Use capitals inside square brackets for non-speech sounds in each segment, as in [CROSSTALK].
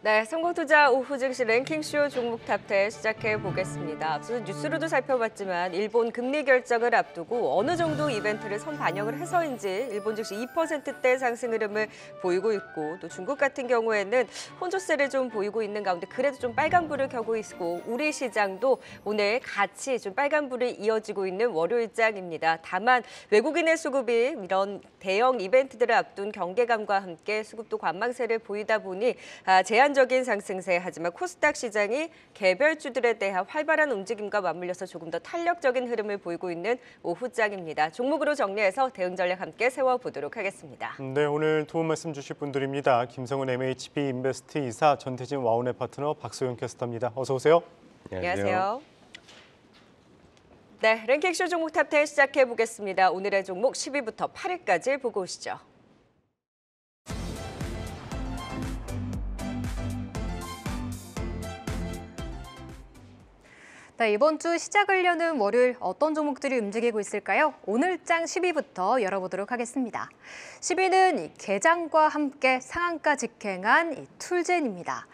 네, 성공투자 오후 증시 랭킹쇼 종목 탑10 시작해 보겠습니다. 앞서 뉴스로도 살펴봤지만 일본 금리 결정을 앞두고 어느 정도 이벤트를 선 반영을 해서인지 일본 증시 2%대 상승 흐름을 보이고 있고 또 중국 같은 경우에는 혼조세를 좀 보이고 있는 가운데 그래도 좀 빨간불을 켜고 있고 우리 시장도 오늘 같이 좀 빨간불이 이어지고 있는 월요일장입니다. 다만 외국인의 수급이 이런 대형 이벤트들을 앞둔 경계감과 함께 수급도 관망세를 보이다 보니 아, 제한 일반적인 상승세 하지만 코스닥 시장이 개별주들에 대한 활발한 움직임과 맞물려서 조금 더 탄력적인 흐름을 보이고 있는 오후장입니다. 종목으로 정리해서 대응 전략 함께 세워보도록 하겠습니다. 네, 오늘 도움 말씀 주실 분들입니다. 김성훈 MHP 인베스트 이사, 전태진 와운의 파트너 박소영 캐스터입니다. 어서 오세요. 안녕하세요. 안녕하세요. 네, 랭킹쇼 종목 탑10 시작해 보겠습니다. 오늘의 종목 10위부터 8위까지 보고 오시죠. 자, 네, 이번 주 시작을 여는 월요일 어떤 종목들이 움직이고 있을까요? 오늘장 10위부터 열어보도록 하겠습니다. 10위는 개장과 함께 상한가 직행한 툴젠입니다.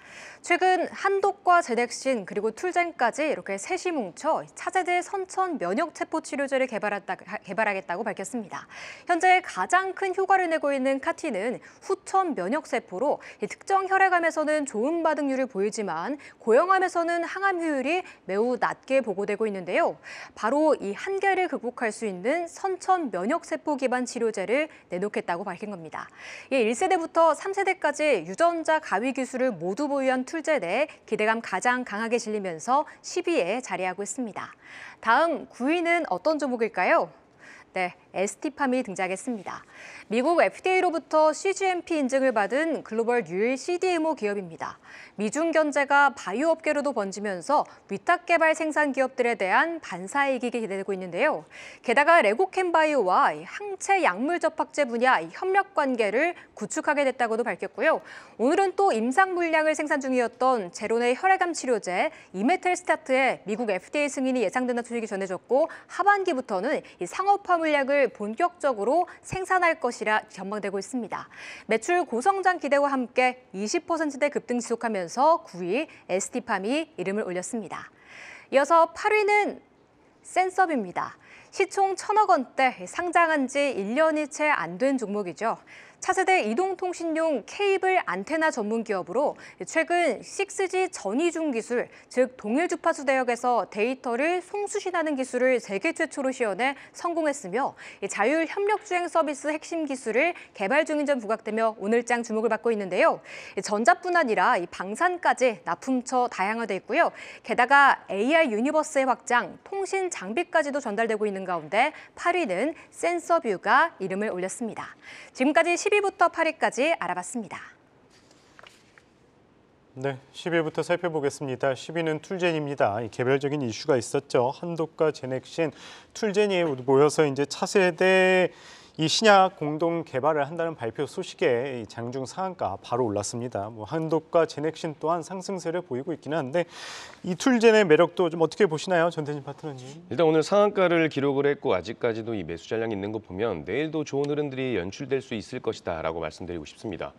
최근 한독과 제넥신 그리고 툴젠까지 이렇게 셋이 뭉쳐 차세대 선천 면역 체포 치료제를 개발했다, 개발하겠다고 밝혔습니다. 현재 가장 큰 효과를 내고 있는 카티는 후천 면역 세포로 특정 혈액암에서는 좋은 반응률을 보이지만 고형암에서는 항암 효율이 매우 낮게 보고되고 있는데요. 바로 이 한계를 극복할 수 있는 선천 면역 세포 기반 치료제를 내놓겠다고 밝힌 겁니다. 예, 1세대부터 3세대까지 유전자 가위 기술을 모두 보유 국위원 툴제 내 기대감 가장 강하게 실리면서 10위에 자리하고 있습니다. 다음 9위는 어떤 종목일까요? 네, 에스티팜이 등장했습니다. 미국 FDA로부터 CGMP 인증을 받은 글로벌 유일 CDMO 기업입니다. 미중 견제가 바이오 업계로도 번지면서 위탁 개발 생산 기업들에 대한 반사이익이 기대되고 있는데요. 게다가 레고캠 바이오와 항체 약물 접합제 분야 협력 관계를 구축하게 됐다고도 밝혔고요. 오늘은 또 임상 물량을 생산 중이었던 제론의 혈액암 치료제 이메텔 스타트의 미국 FDA 승인이 예상된다 소식이 전해졌고 하반기부터는 상업화 물량을 제품을 본격적으로 생산할 것이라 전망되고 있습니다. 매출 고성장 기대와 함께 20%대 급등 지속하면서 9위 에스팜이 이름을 올렸습니다. 이어서 8위는 센섭입니다. 시총 천억 원대 상장한 지 1년이 채 안 된 종목이죠. 차세대 이동통신용 케이블 안테나 전문 기업으로 최근 6G 전이중 기술, 즉 동일 주파수 대역에서 데이터를 송수신하는 기술을 세계 최초로 시연해 성공했으며 자율 협력 주행 서비스 핵심 기술을 개발 중인 점 부각되며 오늘장 주목을 받고 있는데요. 전자뿐 아니라 방산까지 납품처 다양화돼 있고요. 게다가 AI 유니버스의 확장, 통신 장비까지도 전달되고 있는 가운데 8위는 센서뷰가 이름을 올렸습니다. 지금까지 12 10위부터 8위까지 알아봤습니다. 네, 10위부터 살펴보겠습니다. 10위는 툴젠입니다. 개별적인 이슈가 있었죠. 한독과 제넥신, 툴젠이 모여서 이제 차세대 이 신약 공동 개발을 한다는 발표 소식에 장중 상한가 바로 올랐습니다. 뭐 한독과 제넥신 또한 상승세를 보이고 있기는 한데 이 툴젠의 매력도 좀 어떻게 보시나요, 전태진 파트너님? 일단 오늘 상한가를 기록을 했고 아직까지도 이 매수 잔량이 있는 거 보면 내일도 좋은 흐름들이 연출될 수 있을 것이다라고 말씀드리고 싶습니다.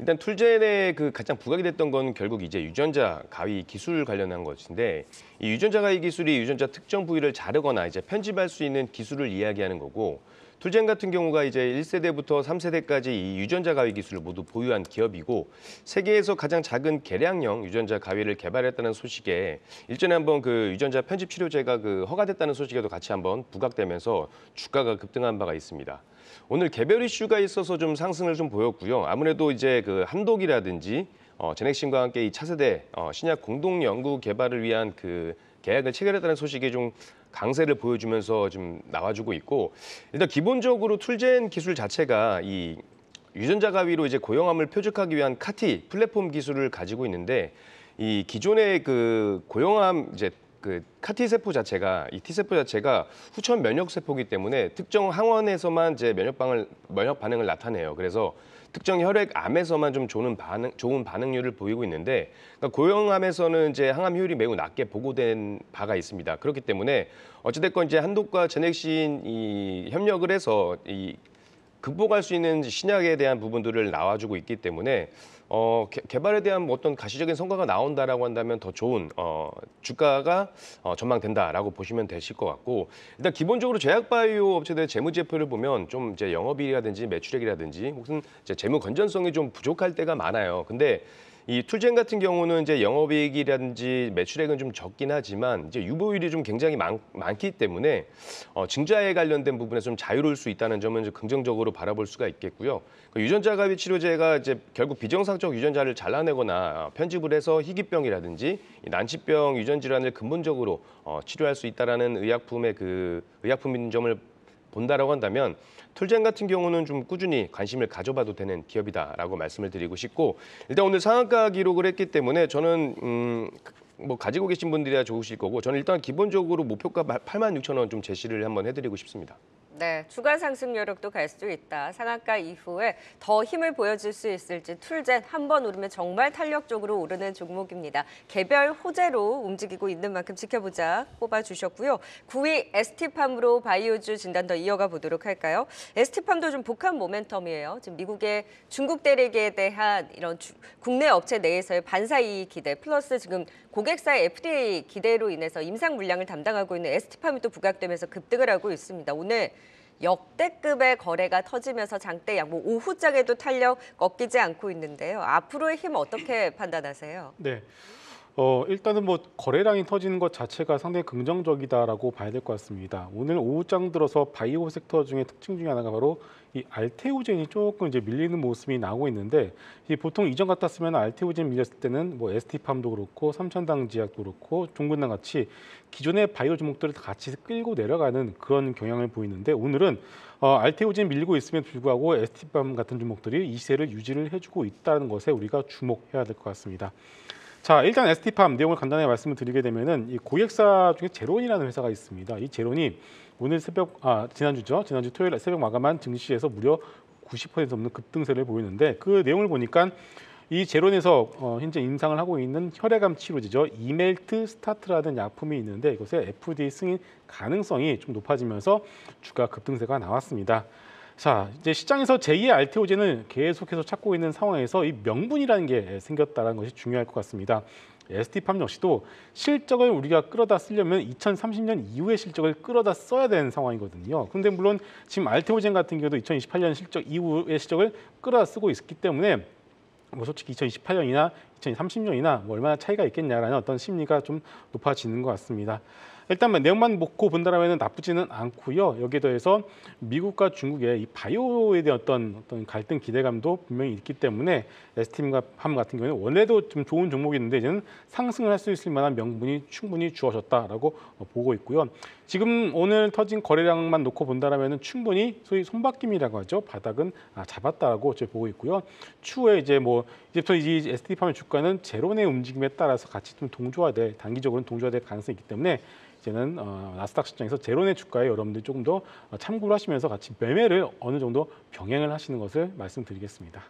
일단 툴젠의 그 가장 부각이 됐던 건 결국 이제 유전자 가위 기술 관련한 것인데 이 유전자 가위 기술이 유전자 특정 부위를 자르거나 이제 편집할 수 있는 기술을 이야기하는 거고 투젠 같은 경우가 이제 1세대부터 3세대까지 이 유전자 가위 기술을 모두 보유한 기업이고 세계에서 가장 작은 개량형 유전자 가위를 개발했다는 소식에 일전에 한번 그 유전자 편집 치료제가 그 허가됐다는 소식에도 같이 한번 부각되면서 주가가 급등한 바가 있습니다. 오늘 개별 이슈가 있어서 좀 상승을 좀 보였고요. 아무래도 이제 그한독이라든지 어, 제넥신과 함께 이 차세대 어, 신약 공동 연구 개발을 위한 그 계약을 체결했다는 소식이 좀 강세를 보여주면서 좀 나와주고 있고 일단 기본적으로 툴젠 기술 자체가 이 유전자 가위로 이제 고형함을 표적하기 위한 카티 플랫폼 기술을 가지고 있는데 이 기존의 그고형함 이제 그 카티 세포 자체가 이 T 세포 자체가 후천 면역 세포이기 때문에 특정 항원에서만 이제 면역 방을 면역 반응을 나타내요. 그래서 특정 혈액암에서만 좀 좋은 반응 좋은 반응률을 보이고 있는데 그러니까 고형암에서는 이제 항암 효율이 매우 낮게 보고된 바가 있습니다. 그렇기 때문에 어찌됐건 이제 한독과 제넥신 이 협력을 해서 이 극복할 수 있는 신약에 대한 부분들을 나와주고 있기 때문에 어, 개, 개 발에 대한 뭐 어떤 가시적인 성과가 나온다라고 한다면 더 좋은 어, 주가가 어, 전망된다라고 보시면 되실 것 같고 일단 기본적으로 제약바이오 업체들의 재무제표를 보면 좀 이제 영업이이라든지 매출액이라든지 혹은 이제 재무 건전성이 좀 부족할 때가 많아요. 근데 이투쟁 같은 경우는 이제 영업이익이라든지 매출액은 좀 적긴 하지만 이제 유보율이 좀 굉장히 많, 많기 때문에 어, 증자에 관련된 부분에 좀 자유로울 수 있다는 점은 좀 긍정적으로 바라볼 수가 있겠고요. 그 유전자 가위 치료제가 이제 결국 비정상적 유전자를 잘라내거나 어, 편집을 해서 희귀병이라든지 난치병 유전 질환을 근본적으로 어, 치료할 수 있다라는 의약품의 그 의약품인 점을 본다라고 한다면 툴젠 같은 경우는 좀 꾸준히 관심을 가져봐도 되는 기업이다라고 말씀을 드리고 싶고 일단 오늘 상한가 기록을 했기 때문에 저는 음. 뭐 가지고 계신 분들이야 좋으실 거고 저는 일단 기본적으로 목표가 8만 6천 원 좀 제시를 한번 해드리고 싶습니다. 네, 주간 상승 여력도 갈 수 있다. 상한가 이후에 더 힘을 보여줄 수 있을지 툴젠 한번 오르면 정말 탄력적으로 오르는 종목입니다. 개별 호재로 움직이고 있는 만큼 지켜보자 뽑아주셨고요. 9위 에스티팜으로 바이오주 진단 더 이어가 보도록 할까요? 에스티팜도 좀 복합 모멘텀이에요. 지금 미국의 중국 대륙에 대한 이런 주, 국내 업체 내에서의 반사이익 기대 플러스 지금 고객사의 FDA 기대로 인해서 임상 물량을 담당하고 있는 에스티팜이 또 부각되면서 급등을 하고 있습니다. 오늘 역대급의 거래가 터지면서 장대 양봉 뭐 오후장에도 탄력 꺾이지 않고 있는데요. 앞으로의 힘 어떻게 판단하세요? 네. 어, 일단은 뭐 거래량이 터지는 것 자체가 상당히 긍정적이다라고 봐야 될 것 같습니다. 오늘 오후장 들어서 바이오 섹터 중에 특징 중에 하나가 바로 이 알테오젠이 조금 이제 밀리는 모습이 나오고 있는데 보통 이전 같았으면 알테오젠 밀렸을 때는 뭐 ST팜도 그렇고 삼천당지약도 그렇고 종근당 같이 기존의 바이오 종목들을 같이 끌고 내려가는 그런 경향을 보이는데 오늘은 어, 알테오젠 밀리고 있음에도 불구하고 ST팜 같은 종목들이 이세를 유지를 해주고 있다는 것에 우리가 주목해야 될 것 같습니다. 자, 일단 ST팜 내용을 간단하게 말씀을 드리게 되면은 이 고객사 중에 제론이라는 회사가 있습니다. 이 제론이 오늘 새벽 아, 지난주죠. 지난주 토요일 새벽 마감한 증시에서 무려 90% 넘는 급등세를 보이는데 그 내용을 보니까 이 제론에서 어, 현재 임상을 하고 있는 혈액암 치료제죠. 이멜트 스타트라는 약품이 있는데 이것의 FDA 승인 가능성이 좀 높아지면서 주가 급등세가 나왔습니다. 자, 이제 시장에서 제2의 RTO제는 계속해서 찾고 있는 상황에서 이 명분이라는 게 생겼다는 것이 중요할 것 같습니다. ST팜 역시도 실적을 우리가 끌어다 쓰려면 2030년 이후의 실적을 끌어다 써야 되는 상황이거든요. 근데 물론 지금 알테오젠 같은 경우도 2028년 실적 이후의 실적을 끌어다 쓰고 있기 때문에 뭐 솔직히 2028년이나 2030년이나 뭐 얼마나 차이가 있겠냐라는 어떤 심리가 좀 높아지는 것 같습니다. 일단 뭐 내용만 놓고 본다면 나쁘지는 않고요. 여기에 더해서 미국과 중국의 이 바이오에 대한 어떤 어떤 갈등 기대감도 분명히 있기 때문에 에스팀과 함 같은 경우는 에 원래도 좀 좋은 종목이 있는데 이제는 상승을 할 수 있을 만한 명분이 충분히 주어졌다라고 보고 있고요. 지금 오늘 터진 거래량만 놓고 본다라면 충분히 소위 손바뀜이라고 하죠. 바닥은 아, 잡았다고 제 보고 있고요. 추후에 이제 뭐 이제부터 이 SD 파면 주가는 제로의 움직임에 따라서 같이 좀 동조화될 단기적으로는 동조화될 가능성이 있기 때문에 이제는 어, 나스닥 시장에서 제로네 주가에 여러분들이 조금 더 참고를 하시면서 같이 매매를 어느 정도 병행을 하시는 것을 말씀드리겠습니다.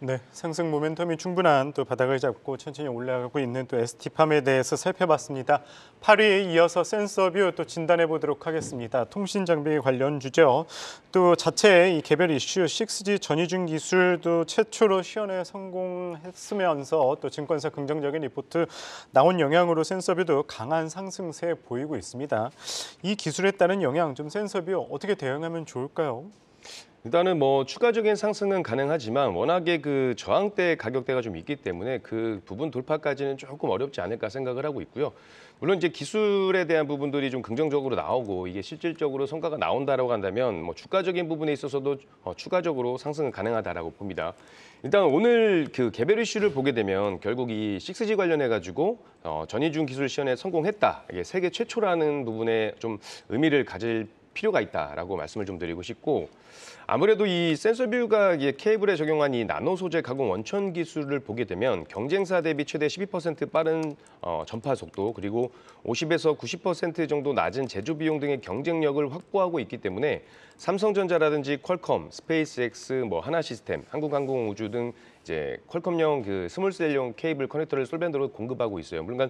네, 상승 모멘텀이 충분한 또 바닥을 잡고 천천히 올라가고 있는 또 ST팜에 대해서 살펴봤습니다. 8위에 이어서 센서뷰 또 진단해 보도록 하겠습니다. 통신 장비 관련 주죠. 또 자체 이 개별 이슈 6G 전위중 기술도 최초로 시연에 성공했으면서 또 증권사 긍정적인 리포트 나온 영향으로 센서뷰도 강한 상승세 보이고 있습니다. 이 기술에 따른 영향 좀 센서뷰 어떻게 대응하면 좋을까요? 일단은 뭐 추가적인 상승은 가능하지만 워낙에 그 저항대 가격대가 좀 있기 때문에 그 부분 돌파까지는 조금 어렵지 않을까 생각을 하고 있고요. 물론 이제 기술에 대한 부분들이 좀 긍정적으로 나오고 이게 실질적으로 성과가 나온다라고 한다면 뭐 주가적인 부분에 있어서도 어, 추가적으로 상승은 가능하다라고 봅니다. 일단 오늘 그 개별 이슈를 보게 되면 결국 이 6G 관련해 가지고 어, 전희준 기술 시연에 성공했다. 이게 세계 최초라는 부분에 좀 의미를 가질 필요가 있다라고 말씀을 좀 드리고 싶고 아무래도 이 센서뷰가 케이블에 적용한 이 나노 소재 가공 원천 기술을 보게 되면 경쟁사 대비 최대 12% 빠른 어, 전파 속도 그리고 50에서 90% 정도 낮은 제조 비용 등의 경쟁력을 확보하고 있기 때문에 삼성전자라든지 퀄컴, 스페이스엑스뭐 하나시스템, 한국항공우주 등 이제 퀄컴용 그 스몰셀용 케이블 커넥터를 솔벤더로 공급하고 있어요. 물론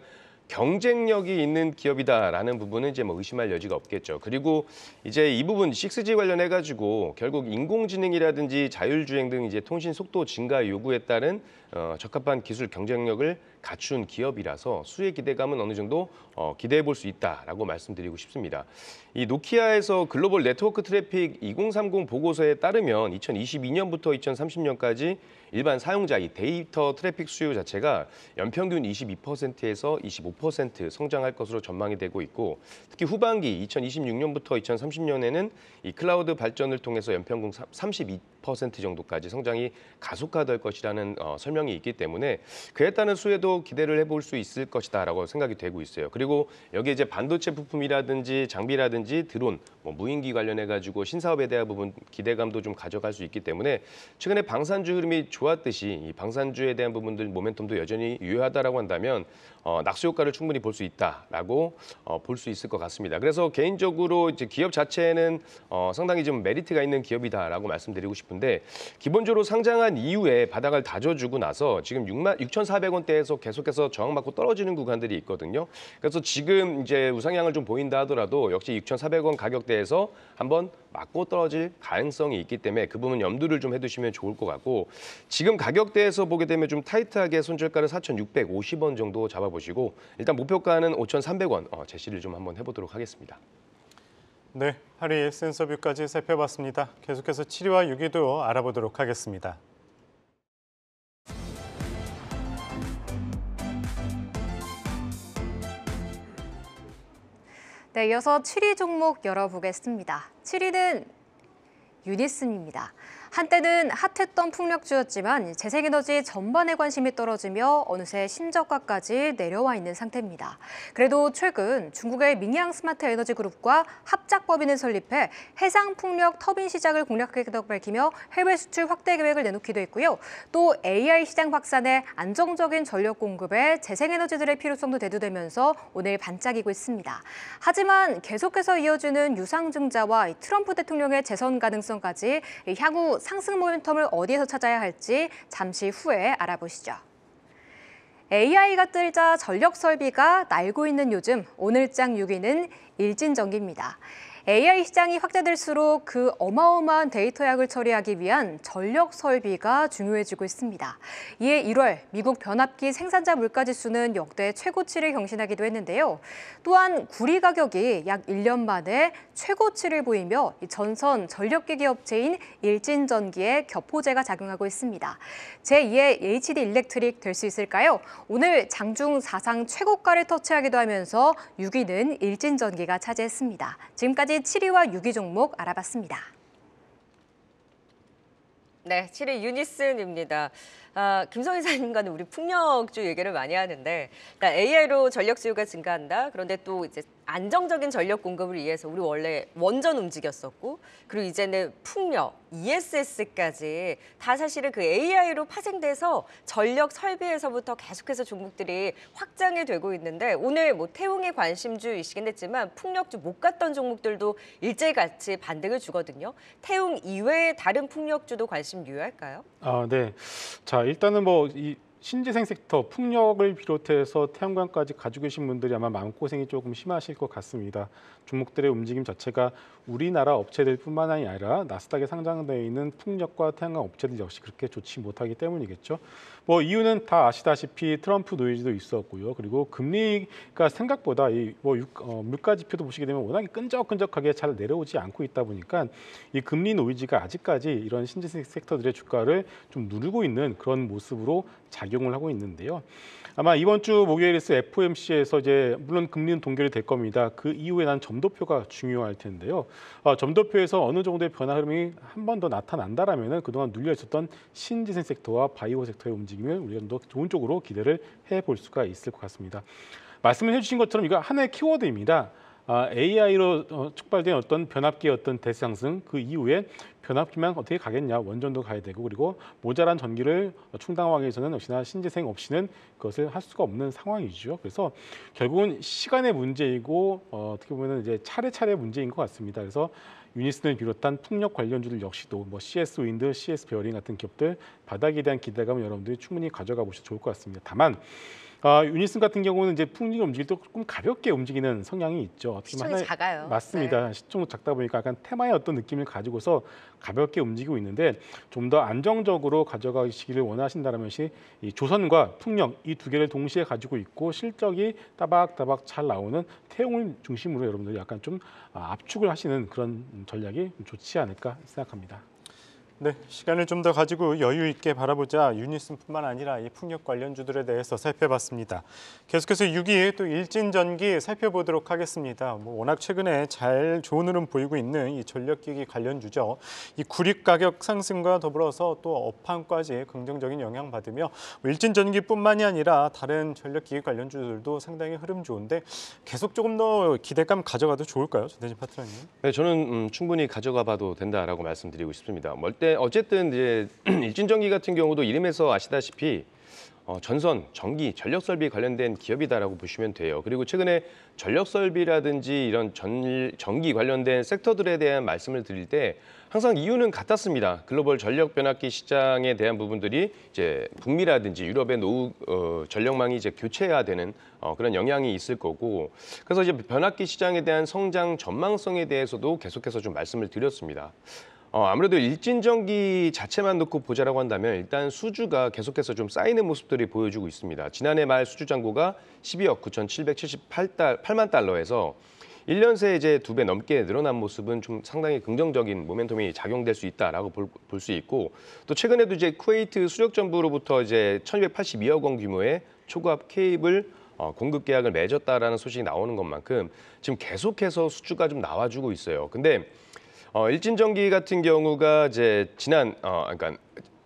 경쟁력이 있는 기업이다라는 부분은 이제 뭐 의심할 여지가 없겠죠. 그리고 이제 이 부분 6G 관련해 가지고 결국 인공지능이라든지 자율주행 등 이제 통신 속도 증가 요구에 따른 어, 적합한 기술 경쟁력을 갖춘 기업이라서 수의 기대감은 어느 정도 어, 기대해 볼 수 있다라고 말씀드리고 싶습니다. 이 노키아에서 글로벌 네트워크 트래픽 2030 보고서에 따르면 2022년부터 2030년까지 일반 사용자 이 데이터 트래픽 수요 자체가 연평균 22%에서 25% 성장할 것으로 전망이 되고 있고 특히 후반기 2026년부터 2030년에는 이 클라우드 발전을 통해서 연평균 32% 정도까지 성장이 가속화될 것이라는 어, 설명 명이 있기 때문에 그에 따른 수혜도 기대를 해볼 수 있을 것이다라고 생각이 되고 있어요. 그리고 여기 이제 반도체 부품이라든지 장비라든지 드론, 뭐 무인기 관련해 가지고 신사업에 대한 부분 기대감도 좀 가져갈 수 있기 때문에 최근에 방산주 흐름이 좋았듯이 이 방산주에 대한 부분들 모멘텀도 여전히 유효하다라고 한다면 어, 낙수 효과를 충분히 볼 수 있다라고 어, 볼수 있을 것 같습니다. 그래서 개인적으로 이제 기업 자체는 어, 상당히 좀 메리트가 있는 기업이다라고 말씀드리고 싶은데 기본적으로 상장한 이후에 바닥을 다져주고 나서 지금 6만 6,400원대에서 계속해서 저항받고 떨어지는 구간들이 있거든요. 그래서 지금 이제 우상향을 좀 보인다 하더라도 역시 6,400원 가격대에서 한번 맞고 떨어질 가능성이 있기 때문에 그 부분 염두를 좀 해두시면 좋을 것 같고 지금 가격대에서 보게 되면 좀 타이트하게 손절가를 4,650원 정도 잡아보. 보시고 일단 목표가는 5,300원 어, 제시를 좀 한번 해보도록 하겠습니다. 네, 하리 센서뷰까지 살펴봤습니다. 계속해서 7위와 6위도 알아보도록 하겠습니다. 네, 이어서 7위 종목 열어보겠습니다. 7위는 유니슨입니다. 한때는 핫했던 풍력주였지만 재생에너지 전반에 관심이 떨어지며 어느새 신저가까지 내려와 있는 상태입니다. 그래도 최근 중국의 민양 스마트 에너지 그룹과 합작법인을 설립해 해상 풍력 터빈 시장을 공략하겠다고 밝히며 해외 수출 확대 계획을 내놓기도 했고요. 또 AI 시장 확산에 안정적인 전력 공급에 재생에너지들의 필요성도 대두되면서 오늘 반짝이고 있습니다. 하지만 계속해서 이어지는 유상증자와 트럼프 대통령의 재선 가능성까지 향후 상승 모멘텀을 어디에서 찾아야 할지 잠시 후에 알아보시죠. AI가 뜨자 전력 설비가 날고 있는 요즘 오늘장 6위는 일진전기입니다. AI 시장이 확대될수록 그 어마어마한 데이터 약을 처리하기 위한 전력 설비가 중요해지고 있습니다. 이에 1월 미국 변압기 생산자 물가지수는 역대 최고치를 경신하기도 했는데요. 또한 구리 가격이 약 1년 만에 최고치를 보이며 전선 전력기기 업체인 일진전기의 격포제가 작용하고 있습니다. 제2의 HD 일렉트릭 될 수 있을까요? 오늘 장중 사상 최고가를 터치하기도 하면서 6위는 일진전기가 차지했습니다. 지금까지 7위와 6위 종목 알아봤습니다. 네, 7위 유니슨입니다. 아, 김성희 사님과는 우리 풍력주 얘기를 많이 하는데 AI로 전력 수요가 증가한다. 그런데 또 이제 안정적인 전력 공급을 위해서 우리 원래 원전 움직였었고 그리고 이제는 풍력, ESS까지 다 사실은 그 AI로 파생돼서 전력 설비에서부터 계속해서 종목들이 확장이 되고 있는데 오늘 뭐 태웅의 관심주이시긴 했지만 풍력주 못 갔던 종목들도 일제같이 반등을 주거든요. 태웅 이외에 다른 풍력주도 관심 유효할까요? 아, 네. 자, 일단은 뭐이 신재생 섹터, 풍력을 비롯해서 태양광까지 가지고 계신 분들이 아마 마음고생이 조금 심하실 것 같습니다. 종목들의 움직임 자체가 우리나라 업체들 뿐만 아니라 나스닥에 상장되어 있는 풍력과 태양광 업체들 역시 그렇게 좋지 못하기 때문이겠죠. 뭐 이유는 다 아시다시피 트럼프 노이즈도 있었고요. 그리고 금리가 생각보다 이뭐 어, 물가 지표도 보시게 되면 워낙 끈적끈적하게 잘 내려오지 않고 있다 보니까 이 금리 노이즈가 아직까지 이런 신재생 섹터들의 주가를 좀 누르고 있는 그런 모습으로 작용을 하고 있는데요. 아마 이번 주 목요일에서 FOMC에서 이제 물론 금리는 동결이 될 겁니다. 그 이후에 난 점도표가 중요할 텐데요. 어, 점도표에서 어느 정도의 변화 흐름이 한 번 더 나타난다라면은 그동안 눌려 있었던 신재생 섹터와 바이오 섹터의 움직임을 우리가 좀더 좋은 쪽으로 기대를 해 볼 수가 있을 것 같습니다. 말씀을 해주신 것처럼 이거 하나의 키워드입니다. 아, AI로 어, 촉발된 어떤 변압기의 어떤 대상승 그 이후에 변압기만 어떻게 가겠냐 원전도 가야 되고 그리고 모자란 전기를 충당하기 위해서는 역시나 신재생 없이는 그것을 할 수가 없는 상황이죠. 그래서 결국은 시간의 문제이고 어, 어 떻게 보면 이제 차례차례 문제인 것 같습니다. 그래서 유니슨을 비롯한 풍력 관련주들 역시도 뭐 CS 윈드, CS 베어링 같은 기업들 바닥에 대한 기대감을 여러분들이 충분히 가져가 보셔도 좋을 것 같습니다. 다만 아, 유니슨 같은 경우는 이제 풍력이 움직일 때 조금 가볍게 움직이는 성향이 있죠. 시청이 하나, 작아요. 맞습니다. 네. 시청 작다 보니까 약간 테마의 어떤 느낌을 가지고서 가볍게 움직이고 있는데 좀 더 안정적으로 가져가시기를 원하신다면 라이 조선과 풍력 이 두 개를 동시에 가지고 있고 실적이 따박따박 잘 나오는 태용을 중심으로 여러분들이 약간 좀 아, 압축을 하시는 그런 전략이 좋지 않을까 생각합니다. 네, 시간을 좀 더 가지고 여유 있게 바라보자 유니슨뿐만 아니라 이 풍력 관련주들에 대해서 살펴봤습니다. 계속해서 6위 또 일진전기 살펴보도록 하겠습니다. 뭐 워낙 최근에 잘 좋은 흐름 보이고 있는 이 전력기기 관련주죠. 이 구립 가격 상승과 더불어서 또 업황까지 긍정적인 영향 받으며 뭐 일진전기뿐만이 아니라 다른 전력기기 관련주들도 상당히 흐름 좋은데 계속 조금 더 기대감 가져가도 좋을까요, 전대진 파트너님? 네, 저는 음, 충분히 가져가봐도 된다라고 말씀드리고 싶습니다. 멀 뭐근 어쨌든 이제 일진전기 [CLEARS THROAT] 같은 경우도 이름에서 아시다시피 어, 전선, 전기, 전력 설비 관련된 기업이다라고 보시면 돼요. 그리고 최근에 전력 설비라든지 이런 전, 전기 관련된 섹터들에 대한 말씀을 드릴 때 항상 이유는 같았습니다. 글로벌 전력 변압기 시장에 대한 부분들이 이제 북미라든지 유럽의 노후 어, 전력망이 이제 교체해야되는 어, 그런 영향이 있을 거고 그래서 이제 변압기 시장에 대한 성장 전망성에 대해서도 계속해서 좀 말씀을 드렸습니다. 어, 아무래도 일진전기 자체만 놓고 보자라고 한다면 일단 수주가 계속해서 좀 쌓이는 모습들이 보여주고 있습니다. 지난해 말 수주 잔고가 12억 9,778만 달러에서 1년 새 이제 두 배 넘게 늘어난 모습은 좀 상당히 긍정적인 모멘텀이 작용될 수 있다라고 볼 수 있고 또 최근에도 이제 쿠웨이트 수력 정부로부터 이제 1,282억 원 규모의 초과압 케이블 어, 공급 계약을 맺었다라는 소식이 나오는 것만큼 지금 계속해서 수주가 좀 나와주고 있어요. 근데 어, 일진정기 같은 경우가 이제 지난 어, 그러니까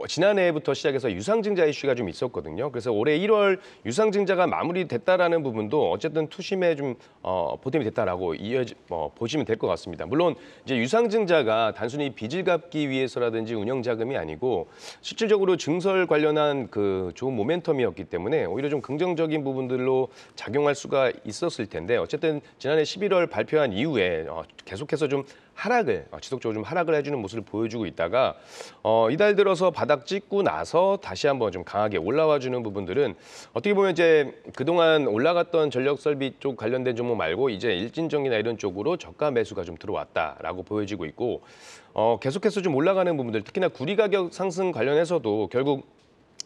지난해부터 시작해서 유상증자 이슈가 좀 있었거든요. 그래서 올해 1월 유상증자가 마무리됐다라는 부분도 어쨌든 투심에 좀 어, 보탬이 됐다라고 이어지, 어, 보시면 될 것 같습니다. 물론 이제 유상증자가 단순히 빚을 갚기 위해서라든지 운영자금이 아니고 실질적으로 증설 관련한 그 좋은 모멘텀이었기 때문에 오히려 좀 긍정적인 부분들로 작용할 수가 있었을 텐데 어쨌든 지난해 11월 발표한 이후에 어, 계속해서 좀 하락을 어, 지속적으로 좀 하락을 해주는 모습을 보여주고 있다가 어, 이달 들어서 바닥 바닥 찍고 나서 다시 한번 좀 강하게 올라와 주는 부분들은 어떻게 보면 이제 그동안 올라갔던 전력 설비 쪽 관련된 종목 말고 이제 일진정이나 이런 쪽으로 저가 매수가 좀 들어왔다라고 보여지고 있고 어, 계속해서 좀 올라가는 부분들 특히나 구리 가격 상승 관련해서도 결국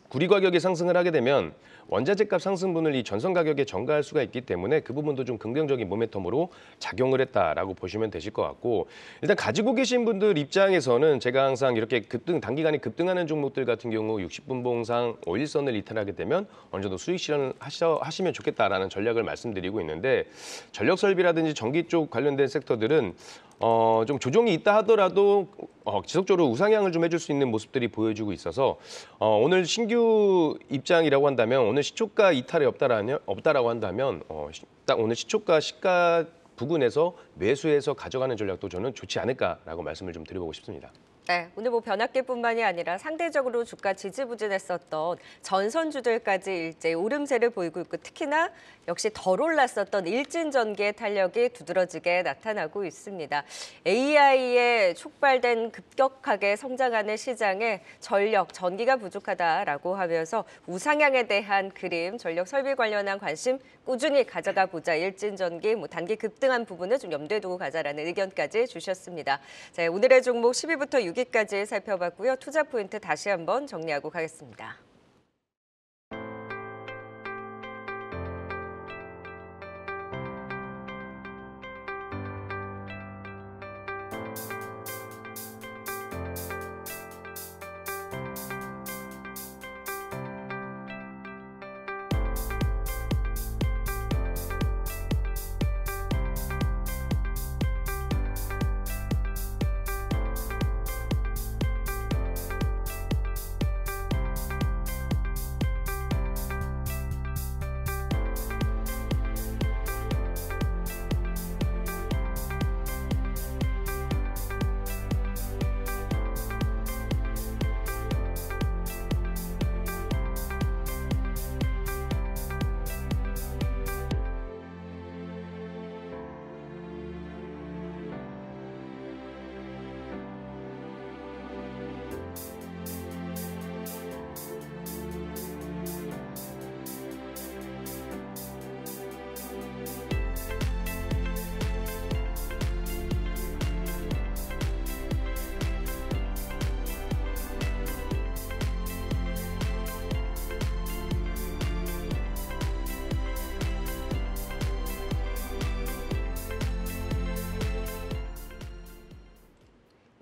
구리 가격이 상승을 하게 되면 원자재 값 상승분을 이 전선 가격에 전가할 수가 있기 때문에 그 부분도 좀 긍정적인 모멘텀으로 작용을 했다라고 보시면 되실 것 같고 일단 가지고 계신 분들 입장에서는 제가 항상 이렇게 급등 단기간에 급등하는 종목들 같은 경우 60분 봉상 오일선을 이탈하게 되면 어느 정도 수익 실현을 하 하시면 좋겠다라는 전략을 말씀드리고 있는데 전력 설비라든지 전기 쪽 관련된 섹터들은 어, 좀 조정이 있다 하더라도 어, 지속적으로 우상향을 좀 해줄 수 있는 모습들이 보여주고 있어서 어, 오늘 신규 입장이라고 한다면 오늘 시초가 이탈이 없다라며, 없다라고 한다면 어, 딱 오늘 시초가 시가 부근에서 매수해서 가져가는 전략도 저는 좋지 않을까라고 말씀을 좀 드려보고 싶습니다. 네, 오늘 뭐 변압기뿐만이 아니라 상대적으로 주가 지지부진했었던 전선주들까지 일제 오름세를 보이고 있고 특히나 역시 덜 올랐었던 일진전기의 탄력이 두드러지게 나타나고 있습니다. AI에 촉발된 급격하게 성장하는 시장에 전력, 전기가 부족하다라고 하면서 우상향에 대한 그림, 전력 설비 관련한 관심 꾸준히 가져가 보자. 일진전기, 뭐 단기 급등한 부분을 좀 염두에 두고 가자라는 의견까지 주셨습니다. 자, 오늘의 종목 10위부터 6 여기까지 살펴봤고요. 투자 포인트 다시 한번 정리하고 가겠습니다.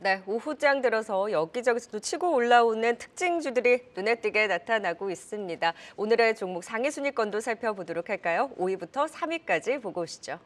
네, 오후장 들어서 여기저기서도 치고 올라오는 특징주들이 눈에 띄게 나타나고 있습니다. 오늘의 종목 상위 순위권도 살펴보도록 할까요? 5위부터 3위까지 보고 오시죠.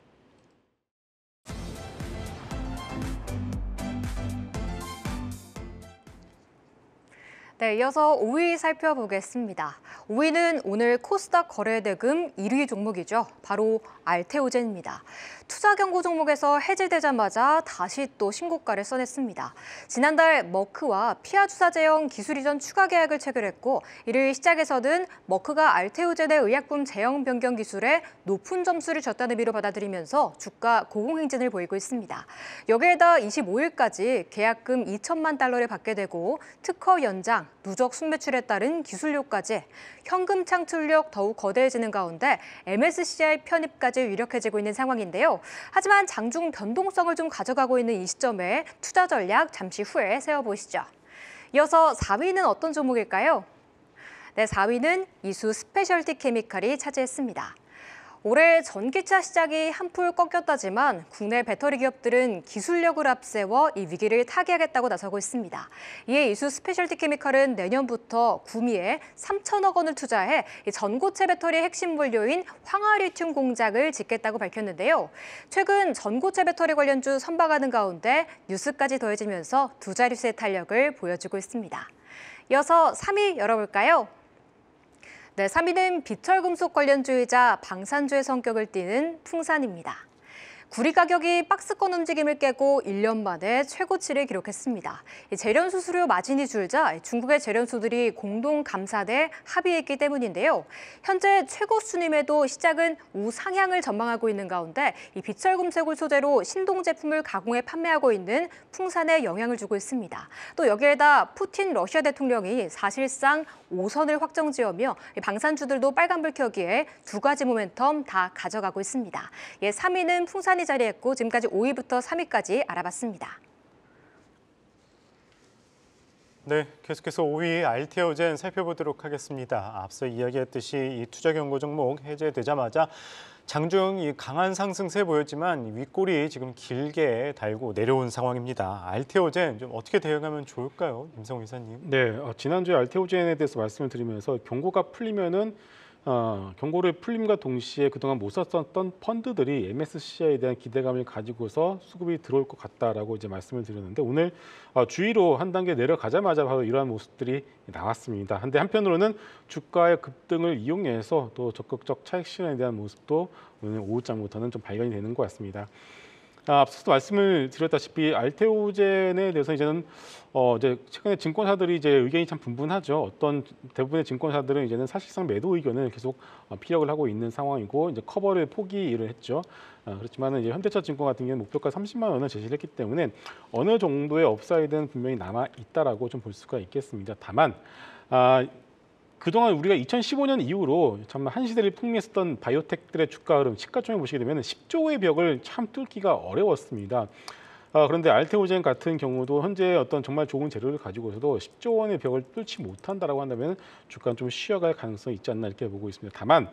네, 이어서 5위 살펴보겠습니다. 5위는 오늘 코스닥 거래대금 1위 종목이죠. 바로 알테오젠입니다. 투자 경고 종목에서 해제되자마자 다시 또 신고가를 써냈습니다. 지난달 머크와 피아 주사 제형 기술 이전 추가 계약을 체결했고 이를 시작에서는 머크가 알테오젠의 의약품 제형 변경 기술에 높은 점수를 줬다는 의미로 받아들이면서 주가 고공행진을 보이고 있습니다. 여기에다 25일까지 계약금 2천만 달러를 받게 되고 특허 연장, 누적 순매출에 따른 기술료까지 현금 창출력 더욱 거대해지는 가운데 MSCI 편입까지 유력해지고 있는 상황인데요. 하지만 장중 변동성을 좀 가져가고 있는 이 시점에 투자 전략 잠시 후에 세워보시죠 이어서 4위는 어떤 종목일까요? 네, 4위는 이수 스페셜티 케미칼이 차지했습니다. 올해 전기차 시작이 한풀 꺾였다지만 국내 배터리 기업들은 기술력을 앞세워 이 위기를 타개하겠다고 나서고 있습니다. 이에 이수 스페셜티 케미컬은 내년부터 구미에 3천억 원을 투자해 전고체 배터리 핵심 원류인 황화리튬 공작을 짓겠다고 밝혔는데요. 최근 전고체 배터리 관련주 선박하는 가운데 뉴스까지 더해지면서 두 자릿수의 탄력을 보여주고 있습니다. 이어서 3위 열어볼까요? 네, 3위는 비철금속 관련주의자 방산주의 성격을 띠는 풍산입니다. 구리 가격이 박스권 움직임을 깨고 1년 만에 최고치를 기록했습니다. 재련 수수료 마진이 줄자 중국의 재련수들이 공동 감사대 합의했기 때문인데요. 현재 최고 수준임에도 시작은 우상향을 전망하고 있는 가운데 이 비철금색을 소재로 신동 제품을 가공해 판매하고 있는 풍산에 영향을 주고 있습니다. 또 여기에다 푸틴 러시아 대통령이 사실상 오선을 확정지으며 방산주들도 빨간불 켜기에 두 가지 모멘텀 다 가져가고 있습니다. 예, 3위는 풍산 3위권 자리했고 지금까지 5위부터 3위까지 알아봤습니다. 네, 계속해서 5위 알테오젠 살펴보도록 하겠습니다. 앞서 이야기했듯이 이 투자 경고 종목 해제되자마자 장중 이 강한 상승세 보였지만 윗골이 지금 길게 달고 내려온 상황입니다. 알테오젠 좀 어떻게 대응하면 좋을까요, 임성호 이사님? 네, 어, 지난주에 알테오젠에 대해서 말씀을 드리면서 경고가 풀리면은 어, 경고를 풀림과 동시에 그동안 못 썼던 펀드들이 MSCI에 대한 기대감을 가지고서 수급이 들어올 것 같다라고 이제 말씀을 드렸는데 오늘 어, 주의로 한 단계 내려가자마자 바로 이러한 모습들이 나왔습니다. 한데 한편으로는 주가의 급등을 이용해서 또 적극적 차익 실현에 대한 모습도 오늘 오후장부터는 좀 발견이 되는 것 같습니다. 아, 앞서서 말씀을 드렸다시피 알테오젠에 대해서 이제는 어 이제 최근에 증권사들이 이제 의견이 참 분분하죠. 어떤 대부분의 증권사들은 이제는 사실상 매도 의견을 계속 어, 피력을 하고 있는 상황이고 이제 커버를 포기를 했죠. 아, 그렇지만 은 이제 현대차증권 같은 경우는 목표가 30만 원을 제시를 했기 때문에 어느 정도의 업사이드는 분명히 남아 있다라고 좀 볼 수가 있겠습니다. 다만 아, 그동안 우리가 2015년 이후로 정말 한 시대를 풍미했었던 바이오텍들의 주가 흐름, 시가총액 보시게 되면 10조의 벽을 참 뚫기가 어려웠습니다. 아, 그런데 알테오젠 같은 경우도 현재 어떤 정말 좋은 재료를 가지고서도 10조 원의 벽을 뚫지 못한다라고 한다면 주가는 좀 쉬어갈 가능성이 있지 않나 이렇게 보고 있습니다. 다만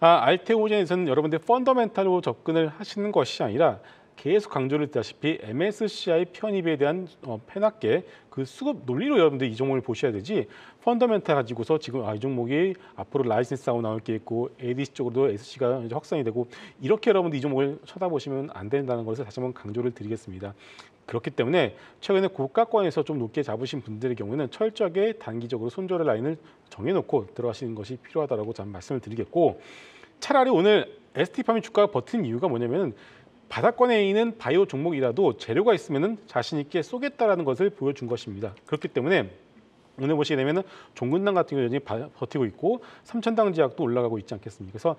아, 알테오젠에서는 여러분들 펀더멘탈로 접근을 하시는 것이 아니라 계속 강조를 했다시피 MSCI 편입에 대한 어, 패납계그 수급 논리로 여러분들 이 종목을 보셔야 되지 펀더멘탈 가지고서 지금 아, 이 종목이 앞으로 라이센스하고 나올 게 있고 ADC 쪽으로도 SC가 이제 확산이 되고 이렇게 여러분들 이 종목을 쳐다보시면 안 된다는 것을 다시 한번 강조를 드리겠습니다. 그렇기 때문에 최근에 고가권에서 좀 높게 잡으신 분들의 경우는 철저하게 단기적으로 손절 의 라인을 정해놓고 들어가시는 것이 필요하다고 저는 말씀을 드리겠고 차라리 오늘 ST팜이 주가가 버튼 이유가 뭐냐면 바닷권에 있는 바이오 종목이라도 재료가 있으면 자신 있게 쏘겠다라는 것을 보여준 것입니다. 그렇기 때문에 오늘 보시게 되면 종근당 같은 경우 여전히 버티고 있고 삼천당 지약도 올라가고 있지 않겠습니까? 그래서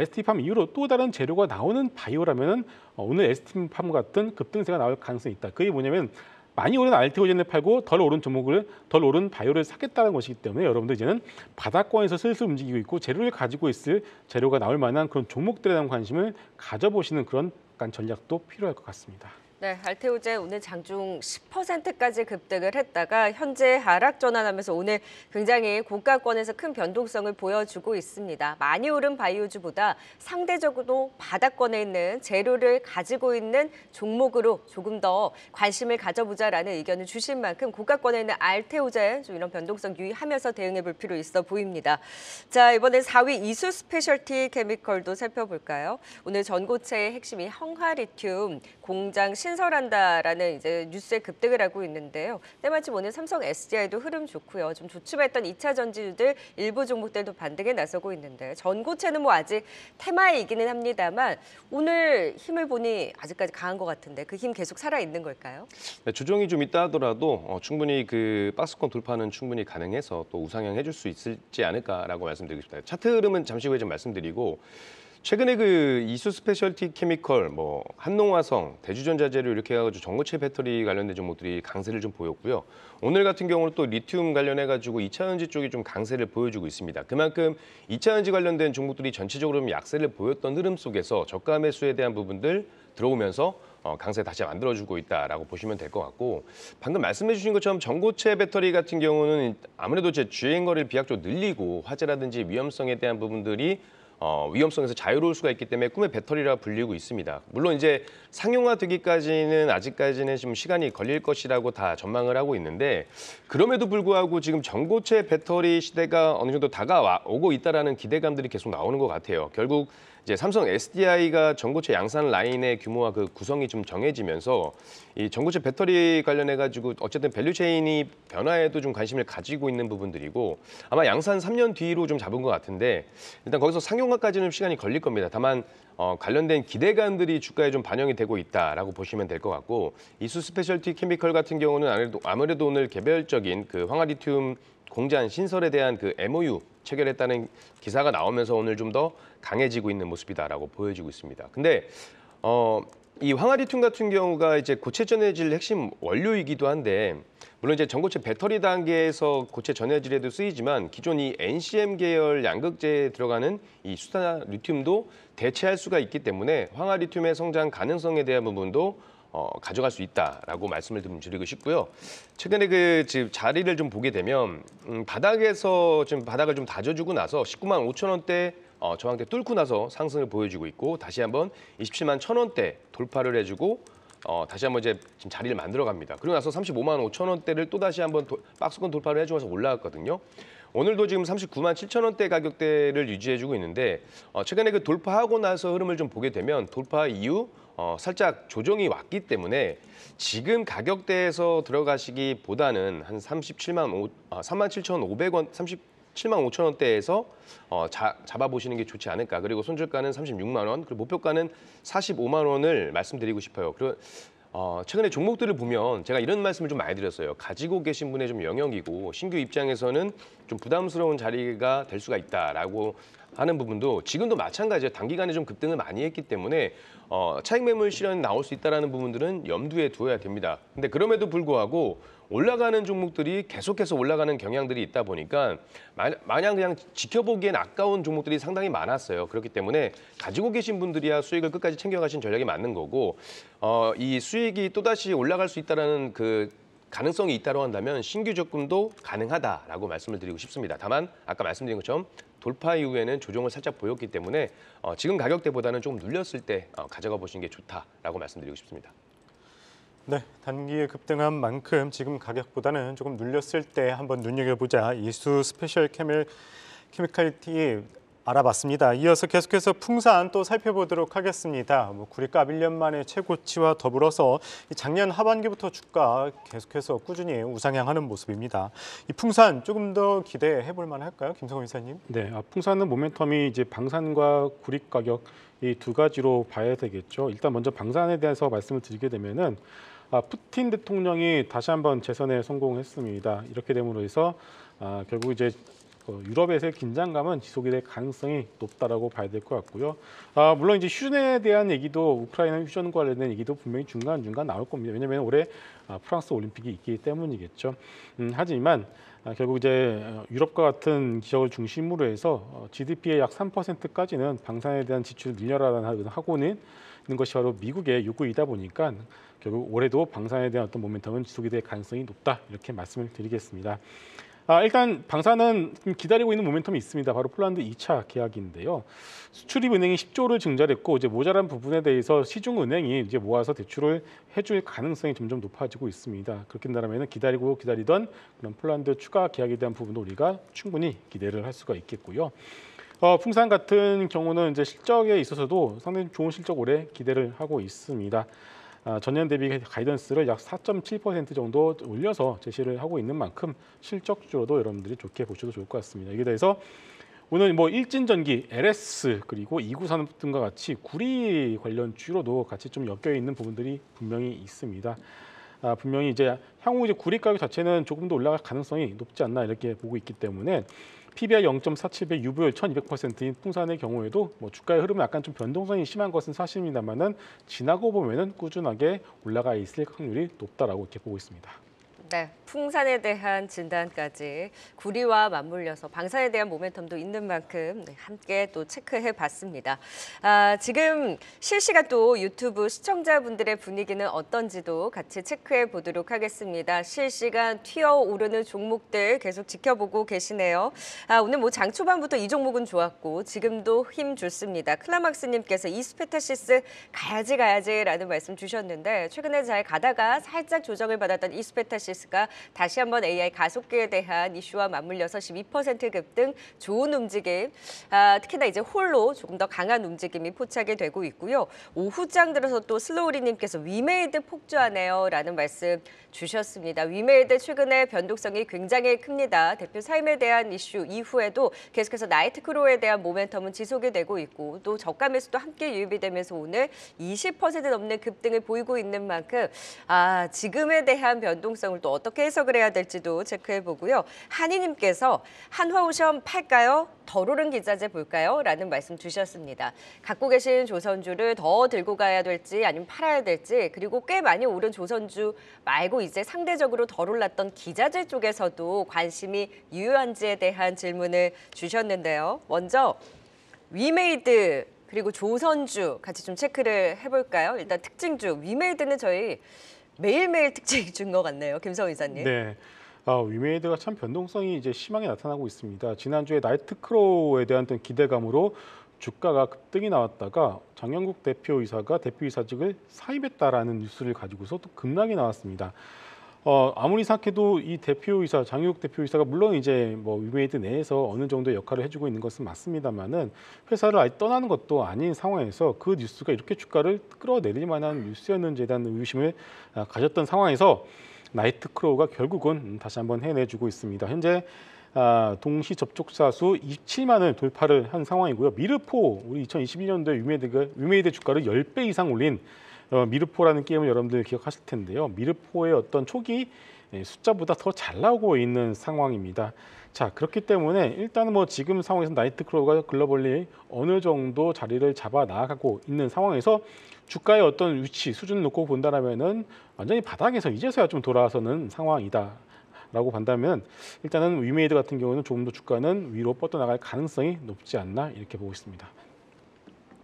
ST팜 예, 이후로 또 다른 재료가 나오는 바이오라면 어, 오늘 ST팜 같은 급등세가 나올 가능성이 있다. 그게 뭐냐면 많이 오른 알테오젠을 팔고 덜 오른 종목을 덜 오른 바이오를 사겠다는 것이기 때문에 여러분들 이제는 바닷권에서 슬슬 움직이고 있고 재료를 가지고 있을 재료가 나올 만한 그런 종목들에 대한 관심을 가져보시는 그런 약간 전략도 필요할 것 같습니다. 네, 알테우젠 오늘 장중 10%까지 급등을 했다가 현재 하락 전환하면서 오늘 굉장히 고가권에서 큰 변동성을 보여주고 있습니다. 많이 오른 바이오주보다 상대적으로 바닥권에 있는 재료를 가지고 있는 종목으로 조금 더 관심을 가져보자라는 의견을 주신 만큼 고가권에 있는 알테우젠좀 이런 변동성 유의하면서 대응해 볼 필요 있어 보입니다. 자, 이번엔 4위 이수 스페셜티 케미컬도 살펴볼까요? 오늘 전고체의 핵심이 헝화리튬 공장 신설한다라는 이제 뉴스에 급등을 하고 있는데요. 때마침 오늘 삼성 SDI도 흐름 좋고요. 좀 조춤했던 2차 전지들 일부 종목들도 반등에 나서고 있는데 전고체는 뭐 아직 테마이기는 합니다만 오늘 힘을 보니 아직까지 강한 것 같은데 그 힘 계속 살아 있는 걸까요? 네, 조정이 좀 있다 하더라도 어, 충분히 그 박스권 돌파는 충분히 가능해서 또 우상향 해줄 수 있을지 않을까라고 말씀드리고 싶다. 차트 흐름은 잠시 후에 좀 말씀드리고 최근에 그 이수 스페셜티 케미컬, 뭐 한농화성, 대주전자재료 이렇게 해가지고 전고체 배터리 관련된 종목들이 강세를 좀 보였고요. 오늘 같은 경우는 또 리튬 관련해가지고 이차전지 쪽이 좀 강세를 보여주고 있습니다. 그만큼 이차전지 관련된 종목들이 전체적으로 좀 약세를 보였던 흐름 속에서 저가 매수에 대한 부분들 들어오면서 어, 강세 다시 만들어주고 있다라고 보시면 될 것 같고 방금 말씀해주신 것처럼 전고체 배터리 같은 경우는 아무래도 제 주행거리를 비약적으로 늘리고 화재라든지 위험성에 대한 부분들이 어, 위험성에서 자유로울 수가 있기 때문에 꿈의 배터리라 불리고 있습니다. 물론 이제 상용화되기까지는 아직까지는 지금 시간이 걸릴 것이라고 다 전망을 하고 있는데 그럼에도 불구하고 지금 전고체 배터리 시대가 어느 정도 다가오고 있다는 기대감들이 계속 나오는 것 같아요. 결국 이제 삼성 SDI가 전고체 양산 라인의 규모와 그 구성이 좀 정해지면서 이 전고체 배터리 관련해 가지고 어쨌든 밸류체인이 변화에도 좀 관심을 가지고 있는 부분들이고 아마 양산 3년 뒤로 좀 잡은 것 같은데 일단 거기서 상용화까지는 시간이 걸릴 겁니다. 다만 어, 관련된 기대감들이 주가에 좀 반영이 되고 있다라고 보시면 될 것 같고 이수 스페셜티 케미컬 같은 경우는 아무래도, 아무래도 오늘 개별적인 그 황화리튬 공장 신설에 대한 그 MOU 체결했다는 기사가 나오면서 오늘 좀더 강해지고 있는 모습이다라고 보여지고 있습니다. 근데 어, 이 황하리튬 같은 경우가 이제 고체 전해질 핵심 원료이기도 한데 물론 이제 전고체 배터리 단계에서 고체 전해질에도 쓰이지만 기존 이 NCM 계열 양극재에 들어가는 이 수산화 리튬도 대체할 수가 있기 때문에 황하리튬의 성장 가능성에 대한 부분도 어, 가져갈 수 있다라고 말씀을 좀 드리고 싶고요. 최근에 그 지금 자리를 좀 보게 되면 음, 바닥에서 지금 바닥을 좀 다져주고 나서 19만 5천 원대 어, 저항대 뚫고 나서 상승을 보여주고 있고 다시 한번 27만 1 0 0 0 원대 돌파를 해주고 어, 다시 한번 이제 지금 자리를 만들어 갑니다. 그리고 나서 35만 5 0 0 0 원대를 또 다시 한번 도, 박스권 돌파를 해주면서 올라갔거든요. 오늘도 지금 39만 7 0 0 0 원대 가격대를 유지해주고 있는데 어, 최근에 그 돌파하고 나서 흐름을 좀 보게 되면 돌파 이후 어, 살짝 조정이 왔기 때문에 지금 가격대에서 들어가시기보다는 한 37만 5, 아, 3 7,500원, 30 7만 5천 원대에서 어, 자, 잡아보시는 게 좋지 않을까. 그리고 손절가는 36만 원, 그리고 목표가는 45만 원을 말씀드리고 싶어요. 그리고 어, 최근에 종목들을 보면 제가 이런 말씀을 좀 많이 드렸어요. 가지고 계신 분의 좀 영역이고 신규 입장에서는 좀 부담스러운 자리가 될 수가 있다라고 하는 부분도 지금도 마찬가지예요. 단기간에 좀 급등을 많이 했기 때문에 어, 차익 매물 실현이 나올 수 있다는 부분들은 염두에 두어야 됩니다. 근데 그럼에도 불구하고 올라가는 종목들이 계속해서 올라가는 경향들이 있다 보니까 마냥 그냥 지켜보기엔 아까운 종목들이 상당히 많았어요. 그렇기 때문에 가지고 계신 분들이야 수익을 끝까지 챙겨가신 전략이 맞는 거고 어, 이 수익이 또다시 올라갈 수 있다는 그 가능성이 있다고 한다면 신규 접근도 가능하다라고 말씀을 드리고 싶습니다. 다만 아까 말씀드린 것처럼 돌파 이후에는 조정을 살짝 보였기 때문에 어, 지금 가격대보다는 조금 눌렸을 때 어, 가져가 보시는 게 좋다라고 말씀드리고 싶습니다. 네, 단기에 급등한 만큼 지금 가격보다는 조금 눌렸을 때 한번 눈여겨보자. 이수 스페셜 케밀 케미칼티 알아봤습니다. 이어서 계속해서 풍산 또 살펴보도록 하겠습니다. 뭐 구리값 1년 만에 최고치와 더불어서 작년 하반기부터 주가 계속해서 꾸준히 우상향하는 모습입니다. 이 풍산 조금 더 기대해 볼 만할까요? 김성호 이사님. 네, 아, 풍산은 모멘텀이 이제 방산과 구립 가격 이 두 가지로 봐야 되겠죠. 일단 먼저 방산에 대해서 말씀을 드리게 되면은 아, 푸틴 대통령이 다시 한번 재선에 성공했습니다. 이렇게 됨으로 해서 아, 결국 이제 그 유럽에서의 긴장감은 지속이 될 가능성이 높다라고 봐야 될 것 같고요. 아, 물론 이제 휴전에 대한 얘기도 우크라이나 휴전 관련된 얘기도 분명히 중간 중간 나올 겁니다. 왜냐하면 올해 아, 프랑스 올림픽이 있기 때문이겠죠. 음, 하지만 아, 결국 이제 어, 유럽과 같은 기업을 중심으로 해서 GDP의 어, 약 3%까지는 방산에 대한 지출을 늘려라라는 하고는 있는 것이 바로 미국의 요구이다 보니까 결국 올해도 방산에 대한 어떤 모멘텀은 지속이 될 가능성이 높다 이렇게 말씀을 드리겠습니다. 아, 일단 방사은 기다리고 있는 모멘텀이 있습니다. 바로 폴란드 2차 계약인데요. 수출입은행이 10조를 증자했고 이제 모자란 부분에 대해서 시중은행이 이제 모아서 대출을 해줄 가능성이 점점 높아지고 있습니다. 그렇게 된다면 기다리고 기다리던 그런 폴란드 추가 계약에 대한 부분도 우리가 충분히 기대를 할 수가 있겠고요. 어, 풍산 같은 경우는 이제 실적에 있어서도 상당히 좋은 실적 올해 기대를 하고 있습니다. 아, 전년 대비 가이던스를 약 4.7% 정도 올려서 제시를 하고 있는 만큼 실적주로도 여러분들이 좋게 보셔도 좋을 것 같습니다. 여기에 대해서 오늘 뭐 일진전기, LS 그리고 이구산업 등과 같이 구리 관련 주로도 같이 좀 엮여 있는 부분들이 분명히 있습니다. 아, 분명히 이제 향후 이제 구리 가격 자체는 조금 더 올라갈 가능성이 높지 않나 이렇게 보고 있기 때문에 PBR 0.47배, 유보율 1,200%인 풍산의 경우에도 뭐 주가의 흐름은 약간 좀 변동성이 심한 것은 사실입니다만은 지나고 보면은 꾸준하게 올라가 있을 확률이 높다라고 이렇게 보고 있습니다. 네, 풍산에 대한 진단까지 구리와 맞물려서 방산에 대한 모멘텀도 있는 만큼 네, 함께 또 체크해 봤습니다. 아, 지금 실시간 또 유튜브 시청자분들의 분위기는 어떤지도 같이 체크해 보도록 하겠습니다. 실시간 튀어오르는 종목들 계속 지켜보고 계시네요. 아, 오늘 뭐 장 초반부터 이 종목은 좋았고 지금도 힘좋습니다 클라막스님께서 이스페타시스 가야지 가야지라는 말씀 주셨는데 최근에 잘 가다가 살짝 조정을 받았던 이스페타시스 지수가 다시 한번 AI 가속기에 대한 이슈와 맞물려서 12% 급등 좋은 움직임, 아, 특히나 이제 홀로 조금 더 강한 움직임이 포착이 되고 있고요. 오후장 들어서 또 슬로우리님께서 위메이드 폭주하네요 라는 말씀 주셨습니다. 위메이드 최근에 변동성이 굉장히 큽니다. 대표 삶에 대한 이슈 이후에도 계속해서 나이트크로에 대한 모멘텀은 지속이 되고 있고 또 저가 매수도 함께 유입이 되면서 오늘 20% 넘는 급등을 보이고 있는 만큼 아, 지금에 대한 변동성을 또 어떻게 해석을 해야 될지도 체크해보고요. 한이님께서 한화오션 팔까요? 더오른 기자재 볼까요? 라는 말씀 주셨습니다. 갖고 계신 조선주를 더 들고 가야 될지 아니면 팔아야 될지 그리고 꽤 많이 오른 조선주 말고 이제 상대적으로 덜 올랐던 기자재 쪽에서도 관심이 유효한지에 대한 질문을 주셨는데요. 먼저 위메이드 그리고 조선주 같이 좀 체크를 해볼까요? 일단 특징주 위메이드는 저희 매일매일 특징이 준 것 같네요. 김성우 이사님. 네. 아, 위메이드가 참 변동성이 이제 심하게 나타나고 있습니다. 지난주에 나이트크로우에 대한 기대감으로 주가가 급등이 나왔다가 장영국 대표이사가 대표이사직을 사임했다라는 뉴스를 가지고서 또 급락이 나왔습니다. 어, 아무리 생각해도 이 대표이사 장유욱 대표이사가 물론 이제 뭐 위메이드 내에서 어느 정도 역할을 해주고 있는 것은 맞습니다만은 회사를 아예 떠나는 것도 아닌 상황에서 그 뉴스가 이렇게 주가를 끌어내릴 만한 뉴스였는지에 대한 의심을 아, 가졌던 상황에서 나이트 크로우가 결국은 다시 한번 해내주고 있습니다. 현재 아, 동시 접촉자 수 27만을 돌파를 한 상황이고요. 미르포 우리 2021년도에 유메이드, 유메이드 주가를 10배 이상 올린 어, 미르포라는 게임을 여러분들 기억하실 텐데요. 미르포의 어떤 초기 예, 숫자보다 더 잘 나오고 있는 상황입니다. 자 그렇기 때문에 일단 뭐 지금 상황에서 나이트크로우가 글로벌리 어느 정도 자리를 잡아 나가고 있는 상황에서 주가의 어떤 위치 수준 을 놓고 본다라면은 완전히 바닥에서 이제서야 좀 돌아서는 상황이다. 라고 본다면 일단은 위메이드 같은 경우는 조금 더 주가는 위로 뻗어나갈 가능성이 높지 않나 이렇게 보고 있습니다.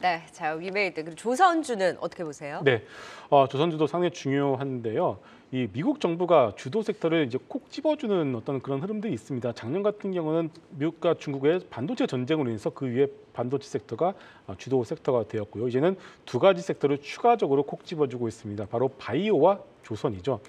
네, 자 위메이드 그리고 조선주는 어떻게 보세요? 네, 어, 조선주도 상당히 중요한데요. 이 미국 정부가 주도 섹터를 이제 콕 집어주는 어떤 그런 흐름들이 있습니다. 작년 같은 경우는 미국과 중국의 반도체 전쟁으로 인해서 그 위에 반도체 섹터가 아, 주도 섹터가 되었고요. 이제는 두 가지 섹터를 추가적으로 콕 집어주고 있습니다. 바로 바이오와 조선이죠.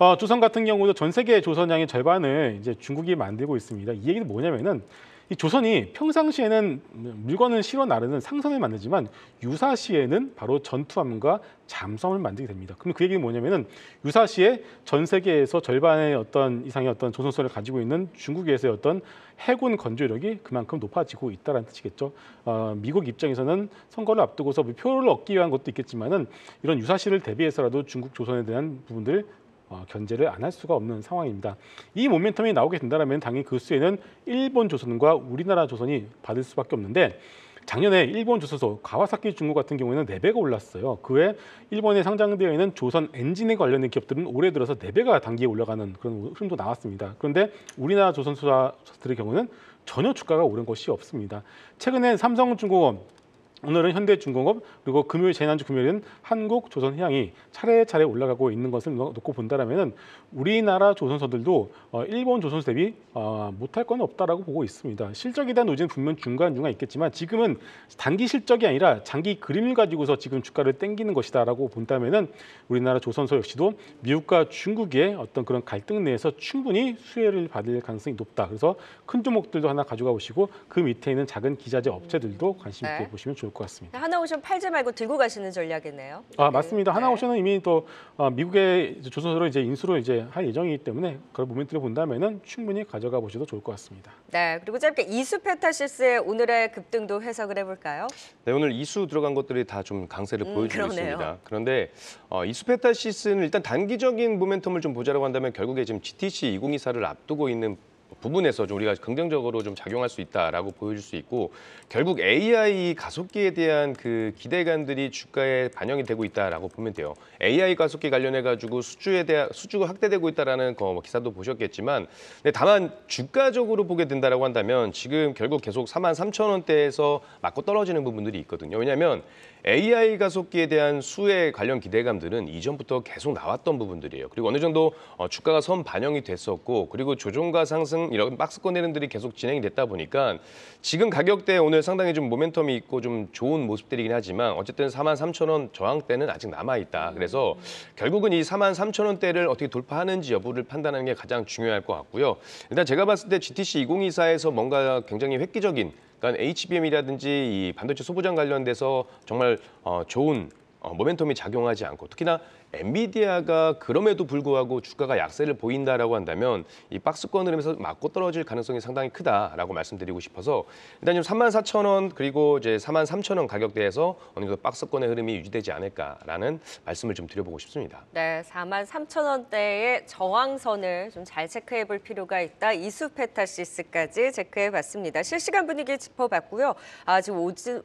어, 조선 같은 경우도 전 세계 조선량의 절반을 이제 중국이 만들고 있습니다. 이 얘기는 뭐냐면은 이 조선이 평상시에는 물건을 실어 나르는 상선을 만들지만 유사시에는 바로 전투함과 잠수함을 만들게 됩니다. 그럼 그 얘기는 뭐냐면은 유사시에 전 세계에서 절반의 어떤 이상의 어떤 조선소를 가지고 있는 중국에서의 어떤 해군 건조력이 그만큼 높아지고 있다는 뜻이겠죠. 어, 미국 입장에서는 선거를 앞두고서 뭐 표를 얻기 위한 것도 있겠지만은 이런 유사시를 대비해서라도 중국 조선에 대한 부분들 어, 견제를 안 할 수가 없는 상황입니다. 이 모멘텀이 나오게 된다면 당연히 그 수혜는 일본 조선과 우리나라 조선이 받을 수밖에 없는데 작년에 일본 주소소 가와사키 중고 같은 경우에는 네배가 올랐어요. 그외 일본에 상장되어 있는 조선 엔진에 관련된 기업들은 올해 들어서 네배가 단기에 올라가는 그런 흐름도 나왔습니다. 그런데 우리나라 조선수들의 경우는 전혀 주가가 오른 것이 없습니다. 최근에 삼성중공업 오늘은 현대중공업 그리고 금요일 재난주 금요일은 한국 조선해양이 차례차례 올라가고 있는 것을 놓고 본다면은 우리나라 조선소들도 어, 일본 조선소 대비 어, 못할 건 없다라고 보고 있습니다. 실적에 대한 노진 분명 중간 중간 있겠지만 지금은 단기 실적이 아니라 장기 그림을 가지고서 지금 주가를 땡기는 것이다라고 본다면은 우리나라 조선소 역시도 미국과 중국의 어떤 그런 갈등 내에서 충분히 수혜를 받을 가능성이 높다. 그래서 큰 종목들도 하나 가져가 보시고 그 밑에 있는 작은 기자재 업체들도 관심 있게 네. 보시면 좋을 습니다 좋을 것 같습니다. 그러니까 하나오션 팔지 말고 들고 가시는 전략이네요. 아 맞습니다. 네. 하나오션은 이미 또 어, 미국의 조선소로 이제 인수로 이제 할 예정이기 때문에 그런 모멘트를 본다면은 충분히 가져가 보셔도 좋을 것 같습니다. 네 그리고 짧게 이수페타시스의 오늘의 급등도 해석을 해볼까요? 네 오늘 이수 들어간 것들이 다 좀 강세를 음, 보여주고 그 있습니다. 그런데 어, 이수페타시스는 일단 단기적인 모멘텀을 좀 보자라고 한다면 결국에 지금 GTC 2024를 앞두고 있는 부분에서 좀 우리가 긍정적으로 좀 작용할 수 있다라고 보여줄 수 있고 결국 AI 가속기에 대한 그 기대감들이 주가에 반영이 되고 있다라고 보면 돼요. AI 가속기 관련해 가지고 수주에 대한 수주가 확대되고 있다라는 거뭐 기사도 보셨겠지만 근데 다만 주가적으로 보게 된다라고 한다면 지금 결국 계속 4만 3천 원대에서 맞고 떨어지는 부분들이 있거든요. 왜냐하면 AI 가속기에 대한 수혜 관련 기대감들은 이전부터 계속 나왔던 부분들이에요. 그리고 어느 정도 어, 주가가 선 반영이 됐었고 그리고 조종과 상승 이런 박스권 내는들이 계속 진행이 됐다 보니까 지금 가격대에 오늘 상당히 좀 모멘텀이 있고 좀 좋은 모습들이긴 하지만 어쨌든 4만 3천 원 저항대는 아직 남아있다. 음. 그래서 결국은 이 4만 3천 원대를 어떻게 돌파하는지 여부를 판단하는 게 가장 중요할 것 같고요. 일단 제가 봤을 때 GTC 2024에서 뭔가 굉장히 획기적인 그러니까 HBM이라든지 이 반도체 소부장 관련돼서 정말 어, 좋은 어, 모멘텀이 작용하지 않고 특히나 엔비디아가 그럼에도 불구하고 주가가 약세를 보인다라고 한다면 이 박스권 흐름에서 맞고 떨어질 가능성이 상당히 크다라고 말씀드리고 싶어서 일단 좀 3만 4천 원 그리고 이제 4만 3천 원 가격대에서 어느 정도 박스권의 흐름이 유지되지 않을까라는 말씀을 좀 드려보고 싶습니다. 네, 4만 3천 원대의 저항선을 좀 잘 체크해볼 필요가 있다. 이수페타시스까지 체크해봤습니다. 실시간 분위기 짚어봤고요. 아, 지금 오후장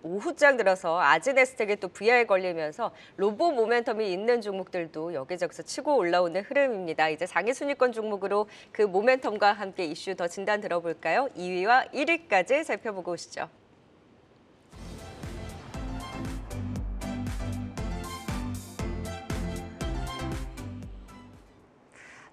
오 들어서 아즈네스텍에또 VR 걸리면서 로보 모멘텀이 있는 중 종목들도 여기저기서 치고 올라오는 흐름입니다. 이제 상위 순위권 종목으로 그 모멘텀과 함께 이슈 더 진단 들어볼까요? 2위와 1위까지 살펴보고 오시죠.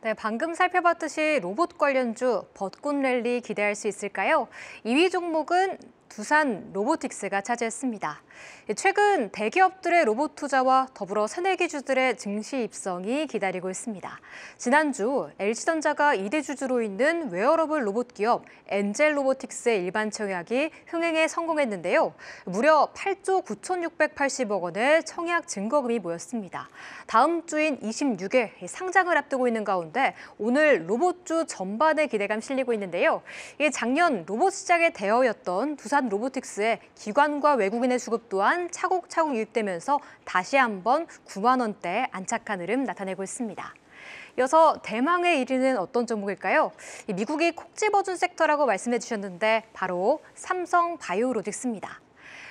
네, 방금 살펴봤듯이 로봇 관련주 벚꽃 랠리 기대할 수 있을까요? 2위 종목은 두산 로보틱스가 차지했습니다. 예, 최근 대기업들의 로봇 투자와 더불어 새내기주들의 증시 입성이 기다리고 있습니다. 지난주 LG전자가 2대 주주로 있는 웨어러블 로봇 기업 엔젤 로보틱스의 일반 청약이 흥행에 성공했는데요. 무려 8조 9,680억 원의 청약 증거금이 모였습니다. 다음 주인 26일 상장을 앞두고 있는 가운데 오늘 로봇주 전반의 기대감 실리고 있는데요. 작년 로봇 시장의 대여였던 두산 로보틱스의 기관과 외국인의 수급 또한 차곡차곡 유입되면서 다시 한번 9만 원대에 안착한 흐름 나타내고 있습니다. 이어서 대망의 1위는 어떤 종목일까요? 미국이 콕 집어준 섹터라고 말씀해 주셨는데 바로 삼성 바이오로직스입니다.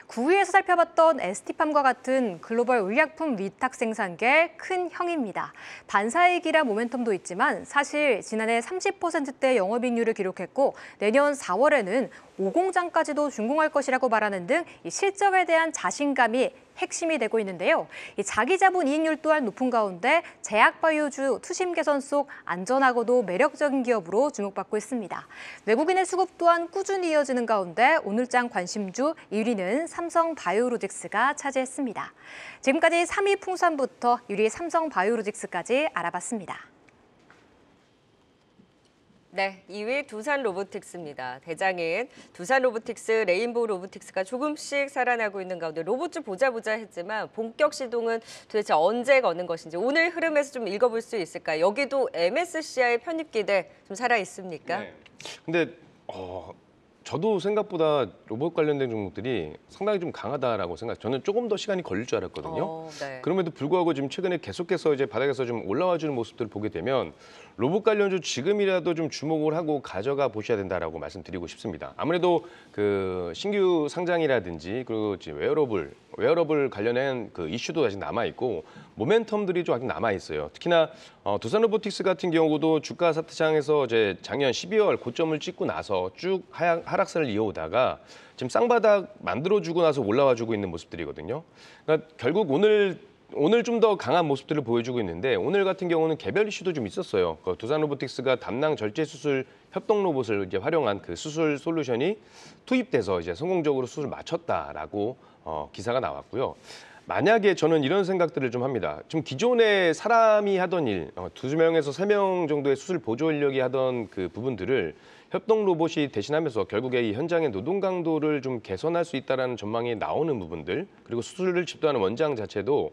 9위에서 살펴봤던 에스티팜과 같은 글로벌 의약품 위탁 생산계 큰 형입니다. 반사이익이라 모멘텀도 있지만 사실 지난해 30%대 영업이익률을 기록했고 내년 4월에는 5공장까지도 준공할 것이라고 말하는 등 실적에 대한 자신감이 핵심이 되고 있는데요. 이 자기자본 이익률 또한 높은 가운데 제약바이오주 투심 개선 속 안전하고도 매력적인 기업으로 주목받고 있습니다. 외국인의 수급 또한 꾸준히 이어지는 가운데 오늘장 관심주 1위는 삼성바이오로직스가 차지했습니다. 지금까지 3위 풍산부터 1위 삼성바이오로직스까지 알아봤습니다. 네, 2위 두산 로보틱스입니다. 대장인 두산 로보틱스, 레인보우 로보틱스가 조금씩 살아나고 있는 가운데 로봇주 보자 보자 했지만 본격 시동은 도대체 언제 거는 것인지 오늘 흐름에서 좀 읽어볼 수있을까 여기도 MSCI 편입 기대 좀 살아 있습니까? 네. 근데 어, 저도 생각보다 로봇 관련된 종목들이 상당히 좀 강하다라고 생각. 저는 조금 더 시간이 걸릴 줄 알았거든요. 어, 네. 그럼에도 불구하고 지금 최근에 계속해서 이제 바닥에서 좀 올라와 주는 모습들을 보게 되면 로봇 관련주 지금이라도 좀 주목을 하고 가져가 보셔야 된다라고 말씀드리고 싶습니다. 아무래도 그 신규 상장이라든지 그리고 지금 웨어러블 웨어러블 관련한그 이슈도 아직 남아 있고 모멘텀들이 좀 아직 남아 있어요. 특히나 어, 두산 로보틱스 같은 경우도 주가 사태장에서 이제 작년 12월 고점을 찍고 나서 쭉 하향, 하락세를 이어오다가 지금 쌍바닥 만들어주고 나서 올라와주고 있는 모습들이거든요. 그러니까 결국 오늘 오늘 좀 더 강한 모습들을 보여주고 있는데 오늘 같은 경우는 개별 이슈도 좀 있었어요. 그 두산 로보틱스가 담낭 절제 수술 협동 로봇을 이제 활용한 그 수술 솔루션이 투입돼서 이제 성공적으로 수술 마쳤다라고 어, 기사가 나왔고요. 만약에 저는 이런 생각들을 좀 합니다. 지금 기존에 사람이 하던 일, 어, 두 명에서 세 명 정도의 수술 보조 인력이 하던 그 부분들을 협동 로봇이 대신하면서 결국에 이 현장의 노동 강도를 좀 개선할 수 있다는 전망이 나오는 부분들 그리고 수술을 집도하는 원장 자체도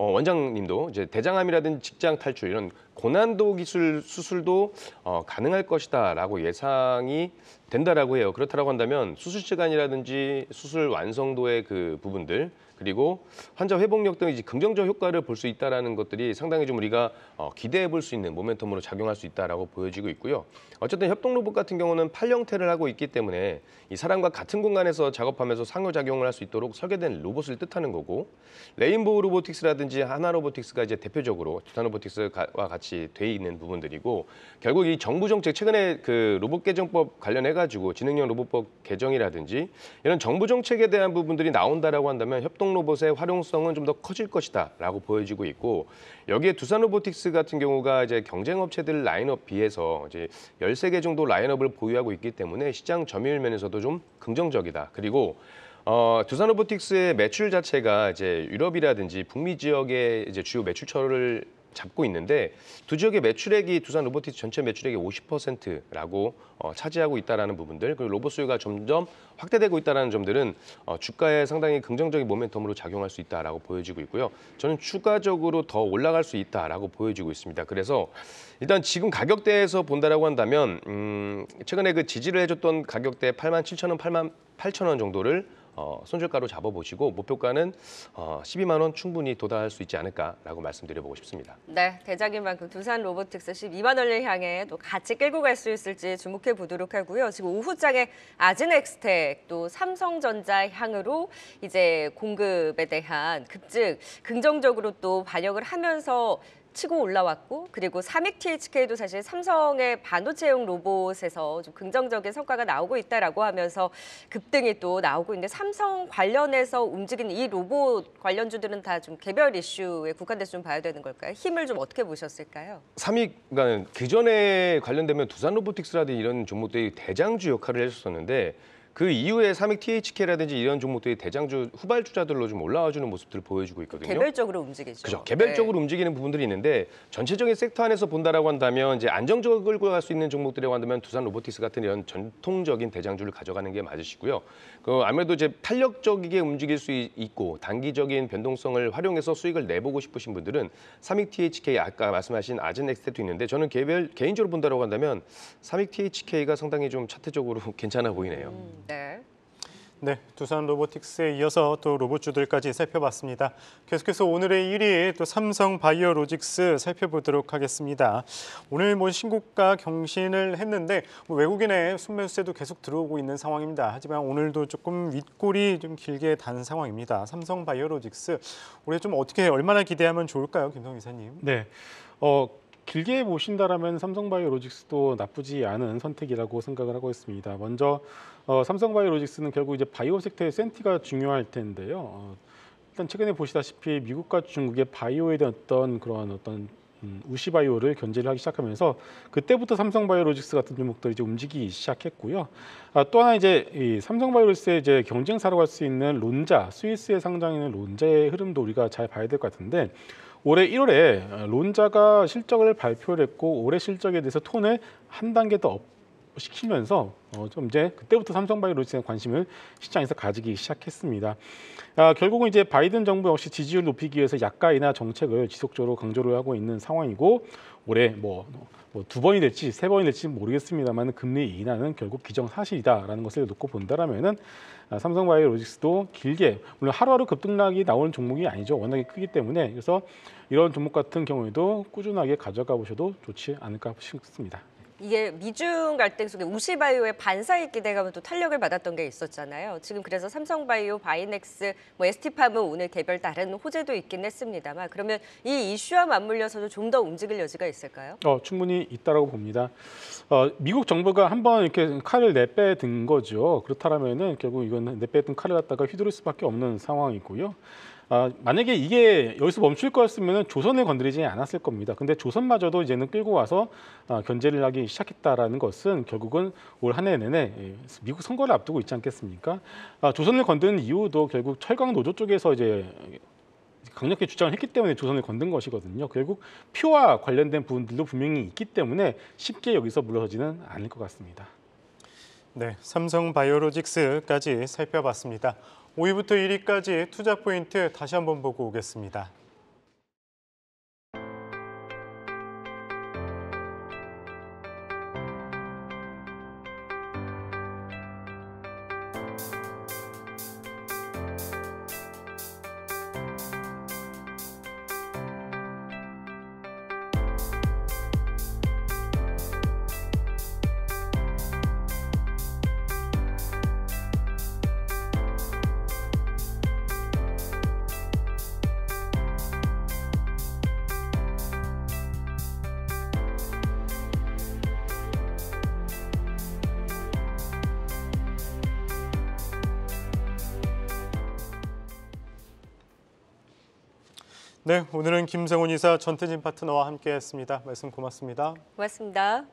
어, 원장님도 이제 대장암이라든지 직장 탈출 이런 고난도 기술 수술도 어, 가능할 것이다라고 예상이 된다라고 해요. 그렇다라고 한다면 수술 시간이라든지 수술 완성도의 그 부분들 그리고 환자 회복력 등 이제 긍정적 효과를 볼 수있다는 것들이 상당히 좀 우리가 어, 기대해 볼 수 있는 모멘텀으로 작용할 수 있다라고 보여지고 있고요. 어쨌든 협동 로봇 같은 경우는 팔형태를 하고 있기 때문에 이 사람과 같은 공간에서 작업하면서 상호작용을 할 수 있도록 설계된 로봇을 뜻하는 거고 레인보우 로보틱스라든지 하나 로보틱스가 이제 대표적으로 주산 로보틱스와 같이 돼 있는 부분들이고 결국 이 정부 정책 최근에 그 로봇 개정법 관련해 가지고 지능형 로봇법 개정이라든지 이런 정부 정책에 대한 부분들이 나온다라고 한다면 협동 인공 로봇의 활용성은 좀 더 커질 것이다라고 보여지고 있고 여기에 두산 로보틱스 같은 경우가 이제 경쟁 업체들 라인업 비해서 이제 13개 정도 라인업을 보유하고 있기 때문에 시장 점유율 면에서도 좀 긍정적이다. 그리고 어, 두산 로보틱스의 매출 자체가 이제 유럽이라든지 북미 지역의 이제 주요 매출처를 잡고 있는데 두 지역의 매출액이 두산 로보티스 전체 매출액의 50%라고 어, 차지하고 있다라는 부분들 그리고 로봇 수요가 점점 확대되고 있다라는 점들은 어, 주가에 상당히 긍정적인 모멘텀으로 작용할 수 있다라고 보여지고 있고요. 저는 추가적으로 더 올라갈 수 있다라고 보여지고 있습니다. 그래서 일단 지금 가격대에서 본다라고 한다면 음, 최근에 그 지지를 해줬던 가격대 8만 7천 원, 8만 8천 원 정도를 어, 손절가로 잡아보시고 목표가는 어, 12만 원 충분히 도달할 수 있지 않을까라고 말씀드려보고 싶습니다. 네, 대장인 만큼 그 두산 로보틱스 12만 원을 향해 또 같이 끌고 갈 수 있을지 주목해 보도록 하고요. 지금 오후장에 아즈넥스텍 또 삼성전자 향으로 이제 공급에 대한 급증 긍정적으로 또 반영을 하면서 치고 올라왔고 그리고 300THK도 사실 삼성의 반도체용 로봇에서 좀 긍정적인 성과가 나오고 있다라고 하면서 급등이 또 나오고 있는데 삼성 관련해서 움직이는 이 로봇 관련주들은 다 좀 개별 이슈에 국한돼서 좀 봐야 되는 걸까요? 힘을 좀 어떻게 보셨을까요? 삼익 그러니까 그전에 관련되면 두산 로보틱스라든지 이런 종목들이 대장주 역할을 했었는데 그 이후에 삼익 THK라든지 이런 종목들이 대장주 후발주자들로 좀 올라와주는 모습들을 보여주고 있거든요. 개별적으로 움직이죠. 그죠. 개별적으로 네. 움직이는 부분들이 있는데 전체적인 섹터 안에서 본다라고 한다면 이제 안정적으로 고갈 수 있는 종목들이라고 한다면 두산 로보틱스 같은 이런 전통적인 대장주를 가져가는 게 맞으시고요. 그 아무래도 이제 탄력적이게 움직일 수 있고 단기적인 변동성을 활용해서 수익을 내보고 싶으신 분들은 삼익 THK 아까 말씀하신 아젠엑스테도 있는데 저는 개별 개인적으로 본다고 한다면 삼익 THK가 상당히 좀 차트적으로 [LAUGHS] 괜찮아 보이네요. 음, 네. 네, 두산 로보틱스에 이어서 또 로봇주들까지 살펴봤습니다. 계속해서 오늘의 1위 또 삼성 바이오로직스 살펴보도록 하겠습니다. 오늘 뭐 신고가 경신을 했는데 뭐 외국인의 순매수세도 계속 들어오고 있는 상황입니다. 하지만 오늘도 조금 윗골이 좀 길게 단 상황입니다. 삼성 바이오로직스 올해 좀 어떻게 얼마나 기대하면 좋을까요, 김성 이사님? 네. 어, 길게 보신다면 삼성바이오로직스도 나쁘지 않은 선택이라고 생각을 하고 있습니다. 먼저 어, 삼성바이오로직스는 결국 이제 바이오 섹터의 센티가 중요할 텐데요. 어, 일단 최근에 보시다시피 미국과 중국의 바이오에 대한 어떤 그런 어떤 음, 우시바이오를 견제를 하기 시작하면서 그때부터 삼성바이오로직스 같은 종목들이 이제 움직이기 시작했고요. 아, 또 하나 이제 삼성바이오로직스의 이제 경쟁사라고 수 있는 론자, 스위스에 상장있는 론자의 흐름도 우리가 잘 봐야 될 것 같은데 올해 1월에 론자가 실적을 발표 했고 올해 실적에 대해서 톤을 한 단계 더 업, 시키면서 어, 좀 이제 그때부터 삼성바이오로직스에 관심을 시장에서 가지기 시작했습니다. 아, 결국은 이제 바이든 정부 역시 지지율 높이기 위해서 약가이나 정책을 지속적으로 강조를 하고 있는 상황이고 올해 뭐두 뭐 번이 될지 세 번이 될지 모르겠습니다만 금리 인하는 결국 기정사실이다라는 것을 놓고 본다라면은 아, 삼성바이오로직스도 길게 물론 하루하루 급등락이 나오는 종목이 아니죠 워낙에 크기 때문에 그래서 이런 종목 같은 경우에도 꾸준하게 가져가 보셔도 좋지 않을까 싶습니다. 이게 미중 갈등 속에 우시바이오의 반사익 기대감은 또 탄력을 받았던 게 있었잖아요. 지금 그래서 삼성바이오, 바이넥스, 뭐 에스티팜은 오늘 개별 다른 호재도 있긴 했습니다만 그러면 이 이슈와 맞물려서도 좀더 움직일 여지가 있을까요? 어, 충분히 있다라고 봅니다. 어, 미국 정부가 한번 이렇게 칼을 내빼든 거죠. 그렇다면은 결국 이건 내빼든 칼을 갖다가 휘두를 수밖에 없는 상황이고요. 아, 만약에 이게 여기서 멈출 거였으면 조선을 건드리지 않았을 겁니다. 근데 조선마저도 이제는 끌고 와서 아, 견제를 하기 시작했다라는 것은 결국은 올 한 해 내내 예, 미국 선거를 앞두고 있지 않겠습니까? 아, 조선을 건드는 이유도 결국 철강 노조 쪽에서 이제 강력히 주장을 했기 때문에 조선을 건든 것이거든요. 결국 표와 관련된 부분들도 분명히 있기 때문에 쉽게 여기서 물러서지는 않을 것 같습니다. 네, 삼성 바이오로직스까지 살펴봤습니다. 5위부터 1위까지 투자 포인트 다시 한번 보고 오겠습니다. 오늘은 김세훈 이사 전태진 파트너와 함께했습니다. 말씀 고맙습니다. 고맙습니다.